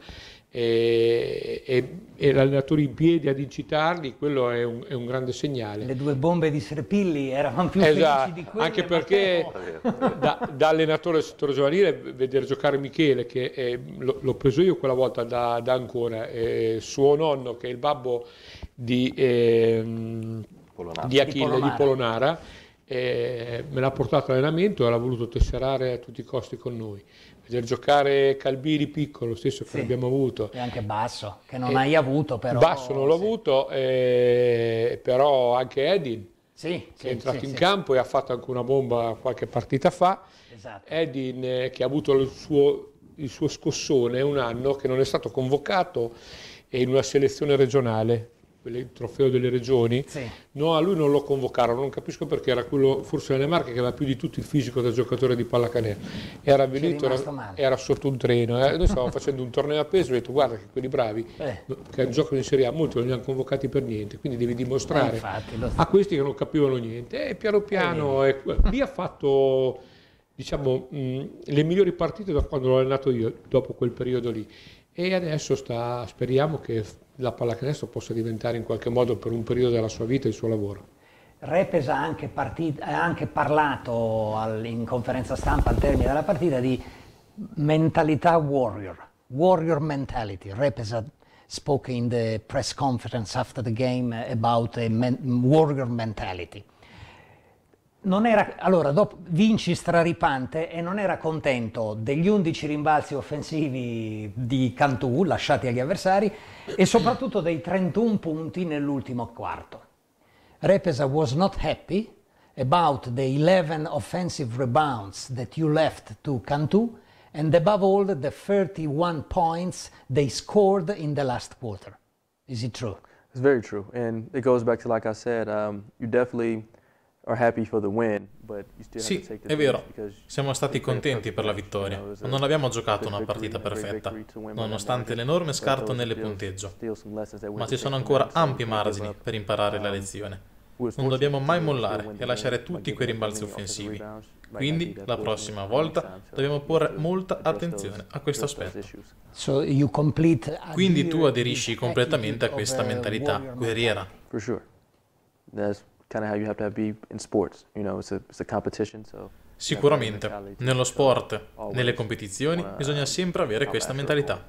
e, e, e l'allenatore in piedi ad incitarli, quello è un, è un, grande segnale. Le due bombe di Serpilli erano più esatto, di quelle. Anche perché da, da, allenatore del settore giovanile vedere giocare Michele, che è, eh, l'ho preso io quella volta da, da Ancona, eh, suo nonno che è il babbo di, eh, di Achille, di Polonara, eh, me l'ha portato all'allenamento e l'ha voluto tesserare a tutti i costi con noi. Vedere giocare Calbiri piccolo, stesso che sì. abbiamo avuto. E anche Basso, che non e hai avuto però. Basso non l'ho sì. avuto, eh, però anche Edin, sì, che è entrato in campo e ha fatto anche una bomba qualche partita fa. Esatto. Edin eh, che ha avuto il suo, il suo scossone un anno che non è stato convocato in una selezione regionale il trofeo delle regioni, sì. no, a lui non lo convocarono, non capisco perché, era quello forse nelle Marche che aveva più di tutto il fisico da giocatore di pallacanestro, era avvelito, era, era, sotto un treno, eh. noi stavamo facendo un torneo a peso e ho detto guarda che quelli bravi eh. che giocano in Serie A, molti non li hanno convocati per niente, quindi devi dimostrare eh, infatti, lo... a questi che non capivano niente e piano eh, piano e ecco, lì ha fatto diciamo, mh, le migliori partite da quando l'ho allenato io, dopo quel periodo lì e adesso sta, speriamo che la pallacanestro possa diventare in qualche modo per un periodo della sua vita il suo lavoro. Repes ha anche, partito, ha anche parlato all, in conferenza stampa al termine della partita di mentalità warrior, warrior mentality. Repes ha spoke in the press conference after the game about a men warrior mentality non era, allora, dopo, vinci straripante e non era contento degli 11 rimbalzi offensivi di Cantù lasciati agli avversari e soprattutto dei 31 punti nell'ultimo quarto. Repesa was not happy about the 11 offensive rebounds that you left to Cantù and above all the 31 points they scored in the last quarter. Is it true? It's very true and it goes back to like I said, um, you definitely sì, è vero, siamo stati contenti per la vittoria, ma non abbiamo giocato una partita perfetta, nonostante l'enorme scarto nel punteggio, ma ci sono ancora ampi margini per imparare la um, lezione. Non dobbiamo mai mollare e lasciare tutti quei rimbalzi offensivi. Quindi la prossima volta dobbiamo porre molta attenzione a questo aspetto. Quindi tu aderisci completamente a questa uh, mentalità guerriera kind of how you have to be in sports, you know, it's a, it's a competition, so Sicuramente, nello uh, sport, nelle competizioni, bisogna sempre avere questa mentalità.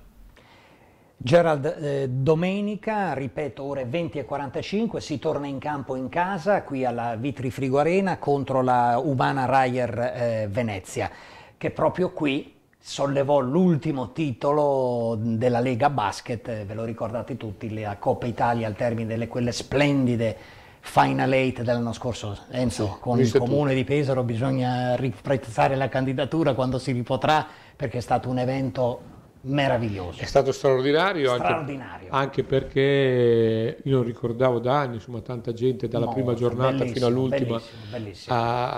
Gerald, eh, domenica, ripeto, ore 20 e 45, si torna in campo in casa, qui alla Vitrifrigo Arena, contro la Umana Raier eh, Venezia, che proprio qui sollevò l'ultimo titolo della Lega Basket, eh, ve lo ricordate tutti, la Coppa Italia al termine di quelle splendide Final 8 dell'anno scorso. Enzo, con il comune tu. di Pesaro bisogna riprezzare la candidatura quando si ripotrà perché è stato un evento meraviglioso. È stato straordinario, straordinario. Anche, anche, perché io non ricordavo da anni, insomma, tanta gente dalla no, prima giornata fino all'ultima bellissimo, bellissimo. A,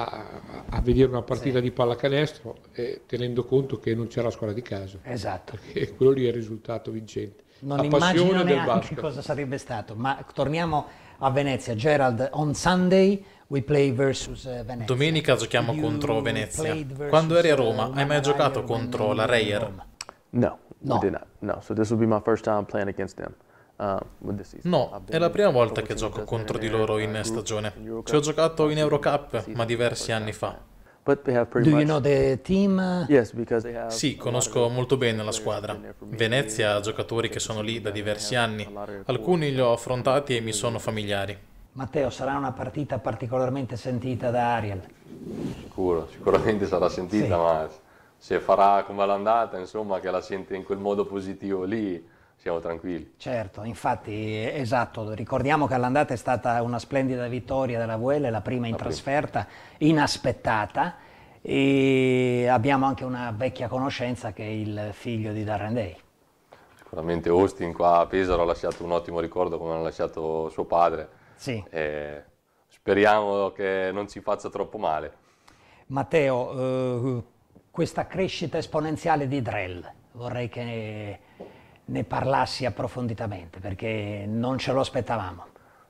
a, vedere una partita sì. di pallacanestro eh, tenendo conto che non c'era scuola di caso. Esatto. E quello lì è il risultato vincente. Non la immagino neanche cosa sarebbe stato, ma torniamo a Venezia. Gerald, on Sunday we play versus eh, Venezia. Domenica giochiamo you contro Venezia. Quando eri a eh, Roma, hai mai giocato contro la Reyer? No, no. did not. No, so this will be my first time playing against them. Uh, no, è la prima volta che gioco contro di loro in uh, stagione. Ci ho giocato in Eurocup, ma diversi anni fa. Do you know the team? Sì, conosco molto bene la squadra. Venezia ha giocatori che sono lì da diversi anni. Alcuni li ho affrontati e mi sono familiari. Matteo, sarà una partita particolarmente sentita da Ariel? Sicuro, sicuramente sarà sentita, sì. ma se farà come l'andata, insomma, che la sente in quel modo positivo lì, siamo tranquilli. Certo, infatti, esatto, ricordiamo che all'andata è stata una splendida vittoria della VL, la prima in la trasferta, prima. inaspettata, e abbiamo anche una vecchia conoscenza che è il figlio di Darren Day. Sicuramente Austin qua a Pesaro ha lasciato un ottimo ricordo come ha lasciato suo padre. Sì. E speriamo che non ci faccia troppo male. Matteo, eh, questa crescita esponenziale di Drell, vorrei che ne parlassi approfonditamente, perché non ce lo aspettavamo.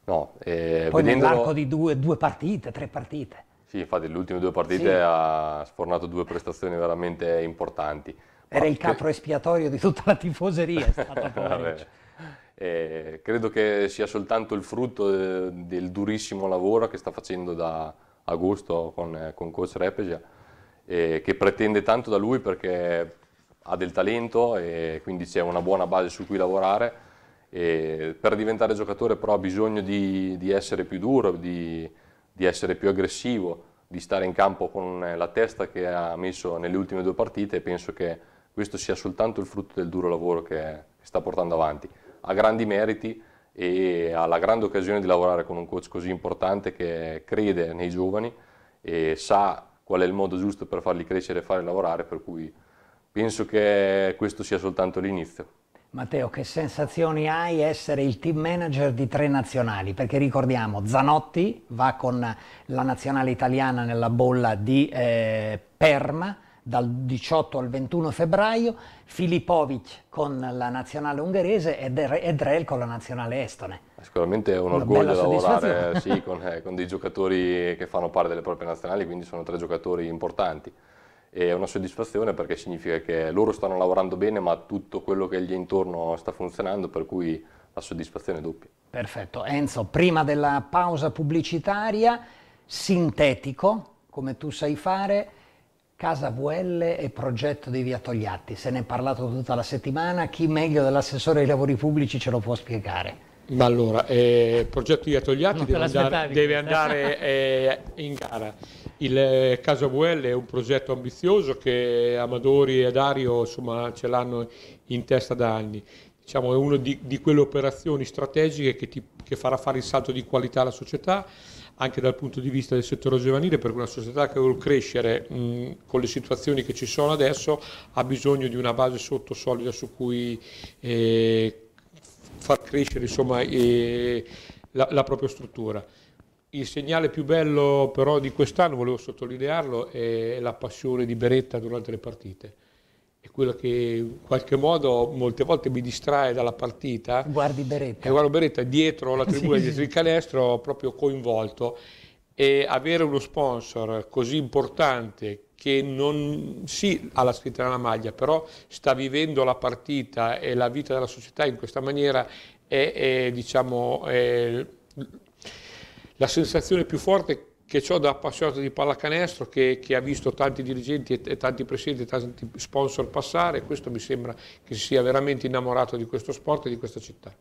No, eh, Poi vedendolo... nell'arco di due, due, partite, tre partite. Sì, infatti le ultime due partite sì. ha sfornato due prestazioni veramente importanti. Era Ma il capro espiatorio di tutta la tifoseria, è stato eh, credo che sia soltanto il frutto eh, del durissimo lavoro che sta facendo da agosto con, eh, con coach Repesia, eh, che pretende tanto da lui perché ha del talento e quindi c'è una buona base su cui lavorare. E per diventare giocatore però ha bisogno di, di essere più duro, di, di, essere più aggressivo, di stare in campo con la testa che ha messo nelle ultime due partite e penso che questo sia soltanto il frutto del duro lavoro che sta portando avanti. Ha grandi meriti e ha la grande occasione di lavorare con un coach così importante che crede nei giovani e sa qual è il modo giusto per farli crescere e farli lavorare, per cui Penso che questo sia soltanto l'inizio. Matteo, che sensazioni hai essere il team manager di tre nazionali? Perché ricordiamo, Zanotti va con la nazionale italiana nella bolla di eh, Perma, dal 18 al 21 febbraio, Filipovic con la nazionale ungherese e Drel con la nazionale estone. Sicuramente è un orgoglio lavorare sì, con, eh, con dei giocatori che fanno parte delle proprie nazionali, quindi sono tre giocatori importanti è una soddisfazione perché significa che loro stanno lavorando bene ma tutto quello che gli è intorno sta funzionando per cui la soddisfazione è doppia. Perfetto. Enzo, prima della pausa pubblicitaria, sintetico, come tu sai fare, Casa VL e progetto di Via Togliatti. Se ne è parlato tutta la settimana, chi meglio dell'assessore ai lavori pubblici ce lo può spiegare? Ma allora, eh, il progetto di Atogliatti deve andare, deve andare eh, in gara. Il eh, Casa AVL è un progetto ambizioso che Amadori e Dario insomma, ce l'hanno in testa da anni. Diciamo, è una di, di, quelle operazioni strategiche che, ti, che farà fare il salto di qualità alla società anche dal punto di vista del settore giovanile, perché una società che vuole crescere mh, con le situazioni che ci sono adesso ha bisogno di una base sotto solida su cui eh, far crescere insomma, eh, la, la propria struttura. Il segnale più bello però di quest'anno, volevo sottolinearlo, è la passione di Beretta durante le partite. È quello che in qualche modo molte volte mi distrae dalla partita. Guardi Beretta. E guardo Beretta dietro la tribuna, sì, dietro il canestro, proprio coinvolto. E avere uno sponsor così importante che non sì, ha la scritta nella maglia, però sta vivendo la partita e la vita della società in questa maniera è, è, diciamo, è la sensazione più forte che ho da appassionato di pallacanestro che, che ha visto tanti dirigenti e, tanti presidenti e tanti sponsor passare, questo mi sembra che si sia veramente innamorato di questo sport e di questa città.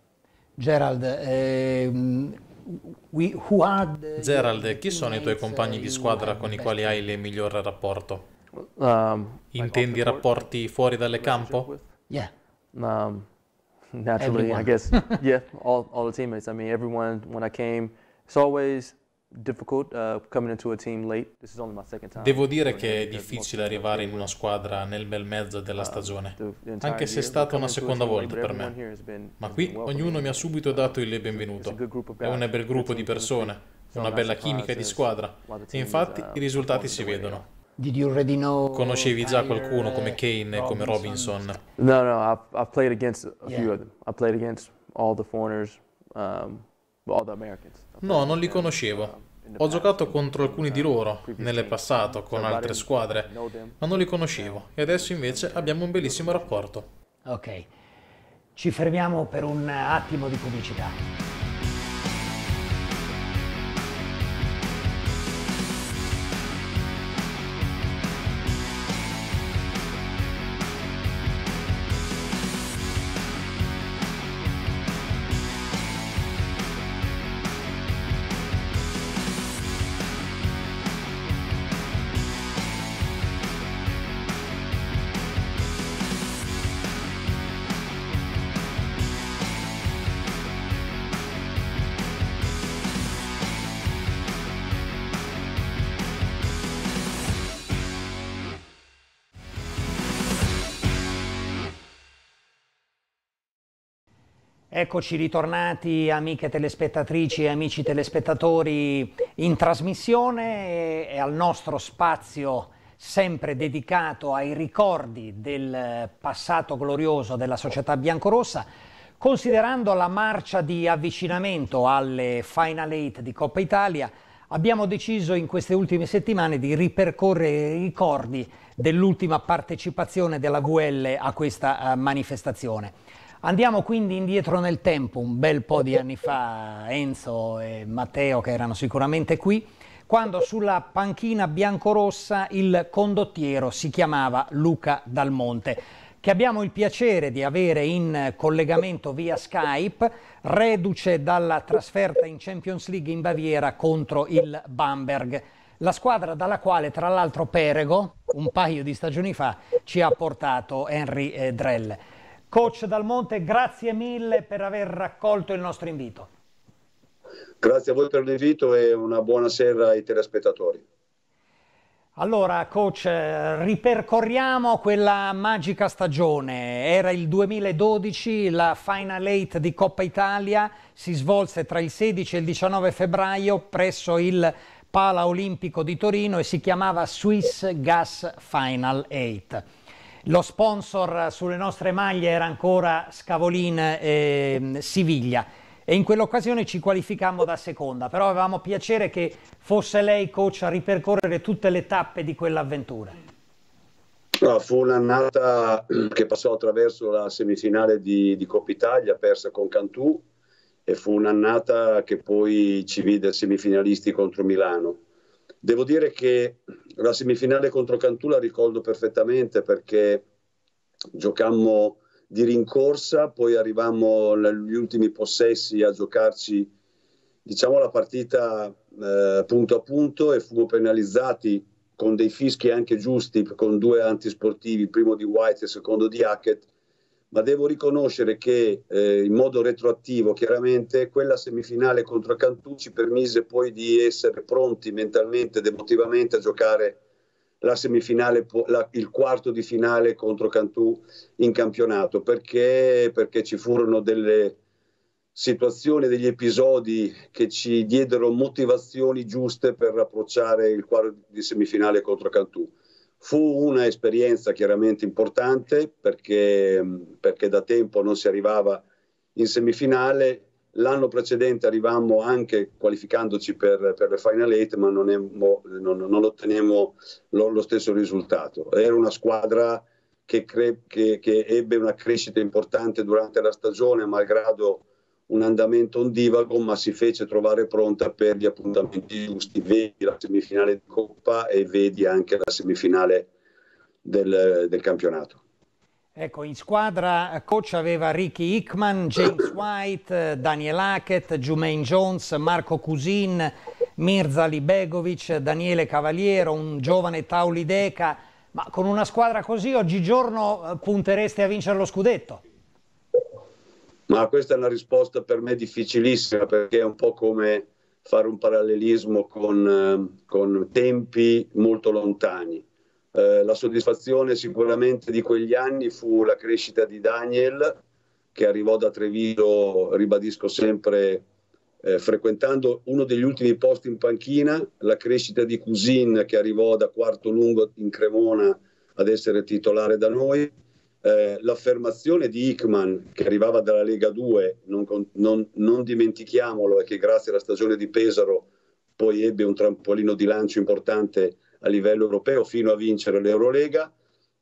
Gerald, ehm Gerald, chi sono i tuoi compagni di squadra uh, con i quali hai il migliore rapporto? Um, Intendi rapporti fuori dalle campo? Yeah. Um, naturally, I guess, yeah, all, all the teammates. I mean, everyone, when I came, it's always Uh, Devo dire che è difficile arrivare in una squadra nel bel mezzo della um, stagione, anche se è stata una seconda volta per me. Ma qui ognuno mi ha subito dato il benvenuto. È un bel gruppo di persone, una bella chimica di squadra e infatti uh, i risultati si vedono. Conoscevi già qualcuno come uh, Kane e come Robinson? No, no, ho played against a few of them. I played against all the foreigners, um, No, non li conoscevo. Um, ho giocato contro alcuni di loro nelle passato con altre squadre, ma non li conoscevo e adesso invece abbiamo un bellissimo rapporto. Ok, ci fermiamo per un attimo di pubblicità. Eccoci ritornati amiche telespettatrici e amici telespettatori in trasmissione e al nostro spazio sempre dedicato ai ricordi del passato glorioso della società biancorossa, considerando la marcia di avvicinamento alle Final Eight di Coppa Italia, abbiamo deciso in queste ultime settimane di ripercorrere i ricordi dell'ultima partecipazione della VL a questa eh, manifestazione. Andiamo quindi indietro nel tempo, un bel po' di anni fa, Enzo e Matteo che erano sicuramente qui, quando sulla panchina biancorossa il condottiero si chiamava Luca Dalmonte, che abbiamo il piacere di avere in collegamento via Skype, reduce dalla trasferta in Champions League in Baviera contro il Bamberg la squadra dalla quale tra l'altro Perego un paio di stagioni fa ci ha portato Henry eh, Drell. Coach Dal Monte, grazie mille per aver raccolto il nostro invito. Grazie a voi per l'invito e una buona sera ai telespettatori. Allora, coach, eh, ripercorriamo quella magica stagione. Era il 2012, la Final 8 di Coppa Italia si svolse tra il 16 e il 19 febbraio presso il Pala Olimpico di Torino e si chiamava Swiss Gas Final 8. Lo sponsor sulle nostre maglie era ancora Scavolin eh, Siviglia e in quell'occasione ci qualificammo da seconda, però avevamo piacere che fosse lei coach a ripercorrere tutte le tappe di quell'avventura. fu un'annata mm, che passò attraverso la semifinale di, di Coppa Italia persa con Cantù e fu un'annata che poi ci vide semifinalisti contro Milano. Devo dire che la semifinale contro Cantù la ricordo perfettamente perché giocammo di rincorsa, poi arrivammo negli ultimi possessi a giocarci diciamo, la partita eh, punto a punto e fumo penalizzati con dei fischi anche giusti, con due antisportivi, primo di White e secondo di Hackett, ma devo riconoscere che eh, in modo retroattivo chiaramente quella semifinale contro Cantù ci permise poi di essere pronti mentalmente ed emotivamente a giocare la semifinale, la, il quarto di finale contro Cantù in campionato perché, perché ci furono delle situazioni, degli episodi che ci diedero motivazioni giuste per approcciare il quarto di semifinale contro Cantù. Fu un'esperienza chiaramente importante perché, mm, perché da tempo non si arrivava in semifinale. L'anno precedente arrivammo anche qualificandoci per, per le Final Eight, ma non, emmo, non, non ottenemmo lo, lo, stesso risultato. Era una squadra che, cre- che, che, ebbe una crescita importante durante la stagione, malgrado un andamento ondivago, ma si fece trovare pronta per gli appuntamenti giusti. Vedi la semifinale di Coppa e vedi anche la semifinale del, del campionato. Ecco, in squadra eh, coach aveva Ricky Hickman, James White, eh, Daniel Hackett, Jumaine Jones, Marco Cusin, Mirza Libegovic, Daniele Cavaliero, un giovane Tauli Deca. Ma con una squadra così oggigiorno eh, puntereste a vincere lo scudetto? Ma questa è una risposta per me difficilissima perché è un po' come fare un parallelismo con, eh, con tempi molto lontani. Eh, la soddisfazione sicuramente di quegli anni fu la crescita di Daniel che arrivò da Treviso, ribadisco sempre, eh, frequentando uno degli ultimi posti in panchina, la crescita di Cusin che arrivò da quarto lungo in Cremona ad essere titolare da noi eh, l'affermazione di Hickman che arrivava dalla Lega 2, non, non, non dimentichiamolo, e che grazie alla stagione di Pesaro poi ebbe un trampolino di lancio importante a livello europeo fino a vincere l'Eurolega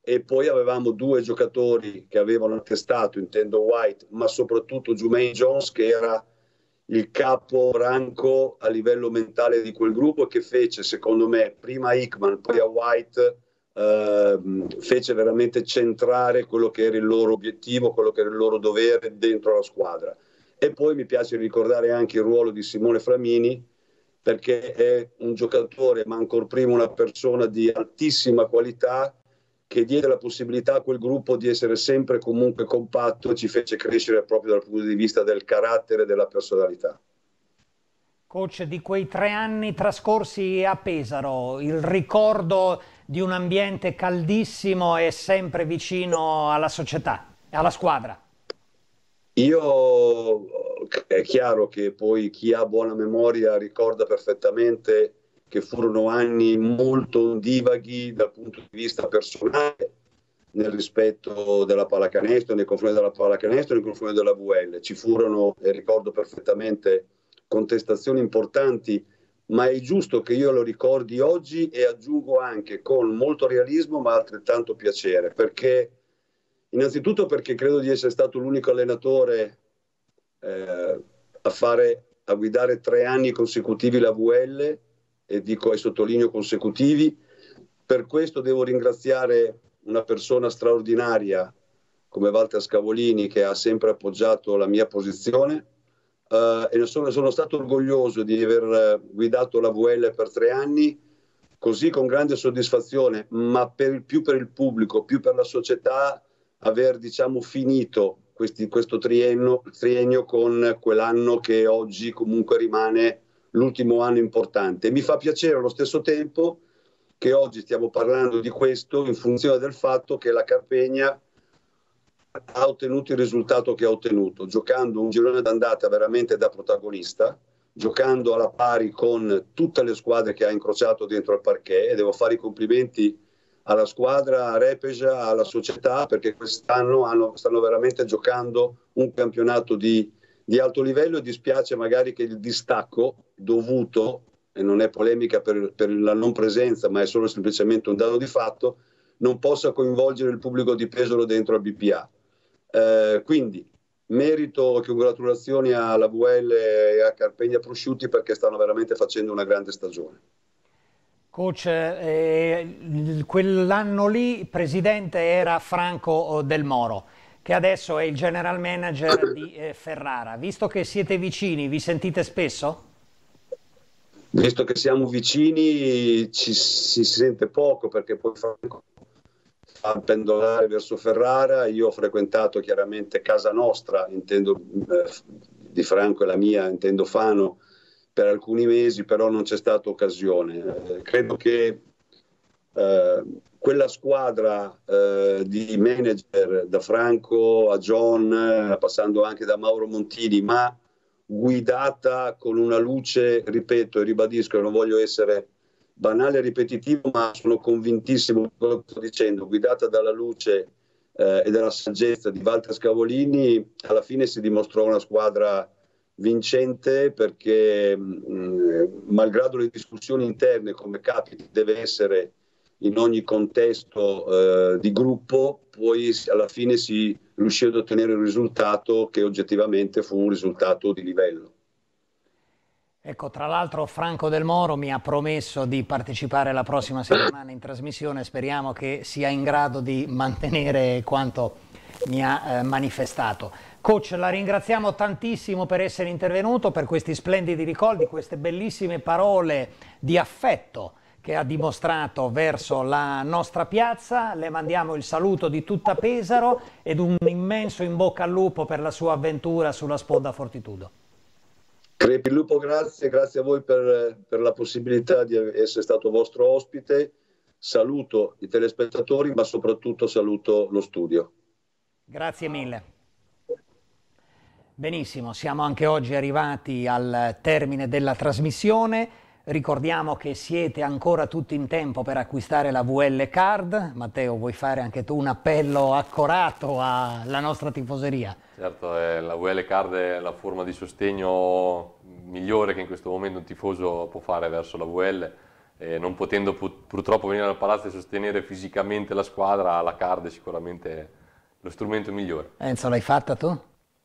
e poi avevamo due giocatori che avevano attestato, intendo White, ma soprattutto Jumaine Jones che era il capo branco a livello mentale di quel gruppo e che fece, secondo me, prima a Hickman, poi a White Ehm, fece veramente centrare quello che era il loro obiettivo, quello che era il loro dovere dentro la squadra. E poi mi piace ricordare anche il ruolo di Simone Framini, perché è un giocatore, ma ancor prima una persona di altissima qualità, che diede la possibilità a quel gruppo di essere sempre comunque compatto e ci fece crescere proprio dal punto di vista del carattere e della personalità. Coach, di quei tre anni trascorsi a Pesaro, il ricordo di un ambiente caldissimo e sempre vicino alla società e alla squadra. Io è chiaro che poi chi ha buona memoria ricorda perfettamente che furono anni molto divaghi dal punto di vista personale nel rispetto della pallacanestro, nei confronti della pallacanestro, nei confronti della VL. Ci furono, e ricordo perfettamente, contestazioni importanti ma è giusto che io lo ricordi oggi e aggiungo anche con molto realismo ma altrettanto piacere, perché innanzitutto perché credo di essere stato l'unico allenatore eh, a, fare, a guidare tre anni consecutivi la VL e dico e sottolineo consecutivi, per questo devo ringraziare una persona straordinaria come Walter Scavolini che ha sempre appoggiato la mia posizione eh, e sono, sono, stato orgoglioso di aver eh, guidato la VL per tre anni, così con grande soddisfazione, ma per, più per il pubblico, più per la società, aver diciamo, finito questi, questo triennio, triennio con quell'anno che oggi comunque rimane l'ultimo anno importante. Mi fa piacere allo stesso tempo che oggi stiamo parlando di questo in funzione del fatto che la Carpegna ha ottenuto il risultato che ha ottenuto, giocando un girone d'andata veramente da protagonista, giocando alla pari con tutte le squadre che ha incrociato dentro al parquet e devo fare i complimenti alla squadra, a Repeja, alla società, perché quest'anno hanno, stanno veramente giocando un campionato di, di alto livello e dispiace magari che il distacco dovuto, e non è polemica per, per la non presenza, ma è solo semplicemente un dato di fatto, non possa coinvolgere il pubblico di Pesaro dentro al BPA. Eh, quindi merito e congratulazioni alla VL e a Carpegna Prosciutti perché stanno veramente facendo una grande stagione. Coach, eh, quell'anno lì presidente era Franco eh, Del Moro, che adesso è il general manager di eh, Ferrara. Visto che siete vicini, vi sentite spesso? Visto che siamo vicini ci si sente poco perché poi Franco a pendolare verso Ferrara, io ho frequentato chiaramente casa nostra, intendo eh, di Franco e la mia, intendo Fano, per alcuni mesi, però non c'è stata occasione. Eh, credo che eh, quella squadra eh, di manager da Franco a John, eh, passando anche da Mauro Montini, ma guidata con una luce, ripeto e ribadisco, non voglio essere banale e ripetitivo, ma sono convintissimo di quello che sto dicendo, guidata dalla luce eh, e dalla saggezza di Walter Scavolini, alla fine si dimostrò una squadra vincente perché mh, mm, eh, malgrado le discussioni interne, come capita, deve essere in ogni contesto eh, di gruppo, poi alla fine si riuscì ad ottenere un risultato che oggettivamente fu un risultato di livello. Ecco, tra l'altro Franco Del Moro mi ha promesso di partecipare la prossima settimana in trasmissione, speriamo che sia in grado di mantenere quanto mi ha eh, manifestato. Coach, la ringraziamo tantissimo per essere intervenuto, per questi splendidi ricordi, queste bellissime parole di affetto che ha dimostrato verso la nostra piazza. Le mandiamo il saluto di tutta Pesaro ed un immenso in bocca al lupo per la sua avventura sulla sponda Fortitudo. Crepi Lupo, grazie, grazie a voi per, per la possibilità di essere stato vostro ospite. Saluto i telespettatori, ma soprattutto saluto lo studio. Grazie mille. Benissimo, siamo anche oggi arrivati al termine della trasmissione. Ricordiamo che siete ancora tutti in tempo per acquistare la VL Card. Matteo, vuoi fare anche tu un appello accorato alla nostra tifoseria? Certo, eh, la VL Card è la forma di sostegno migliore che in questo momento un tifoso può fare verso la VL. Eh, non potendo pur purtroppo venire al palazzo e sostenere fisicamente la squadra, la card è sicuramente lo strumento migliore. Enzo, l'hai fatta tu?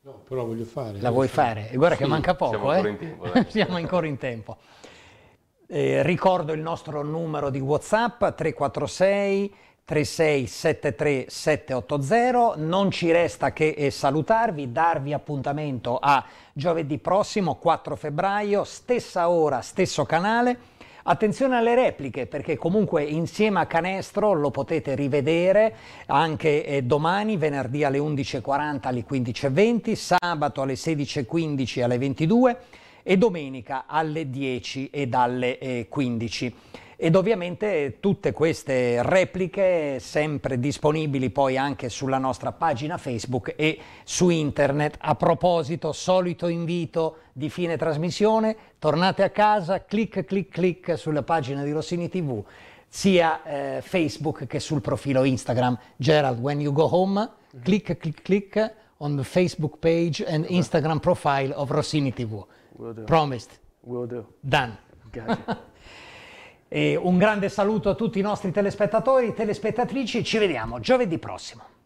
No, però la voglio fare. La vuoi fare? fare? Guarda sì, che manca poco, siamo eh? ancora in tempo. siamo ancora in tempo. Eh, ricordo il nostro numero di WhatsApp 346 3673 780. Non ci resta che eh, salutarvi, darvi appuntamento a giovedì prossimo 4 febbraio, stessa ora, stesso canale. Attenzione alle repliche perché comunque insieme a Canestro lo potete rivedere anche eh, domani, venerdì alle 11.40 alle 15.20, sabato alle 16.15 alle 22 e domenica alle 10 e dalle 15. Ed ovviamente tutte queste repliche sempre disponibili poi anche sulla nostra pagina Facebook e su internet. A proposito, solito invito di fine trasmissione, tornate a casa, clic clic clic sulla pagina di Rossini TV, sia eh, Facebook che sul profilo Instagram. Gerald, when you go home, clic clic clic on the Facebook page and esatto. Instagram profile of Rossini TV. Will do. Promised. Will do. Done. Gotcha. un grande saluto a tutti i nostri telespettatori e telespettatrici. Ci vediamo giovedì prossimo.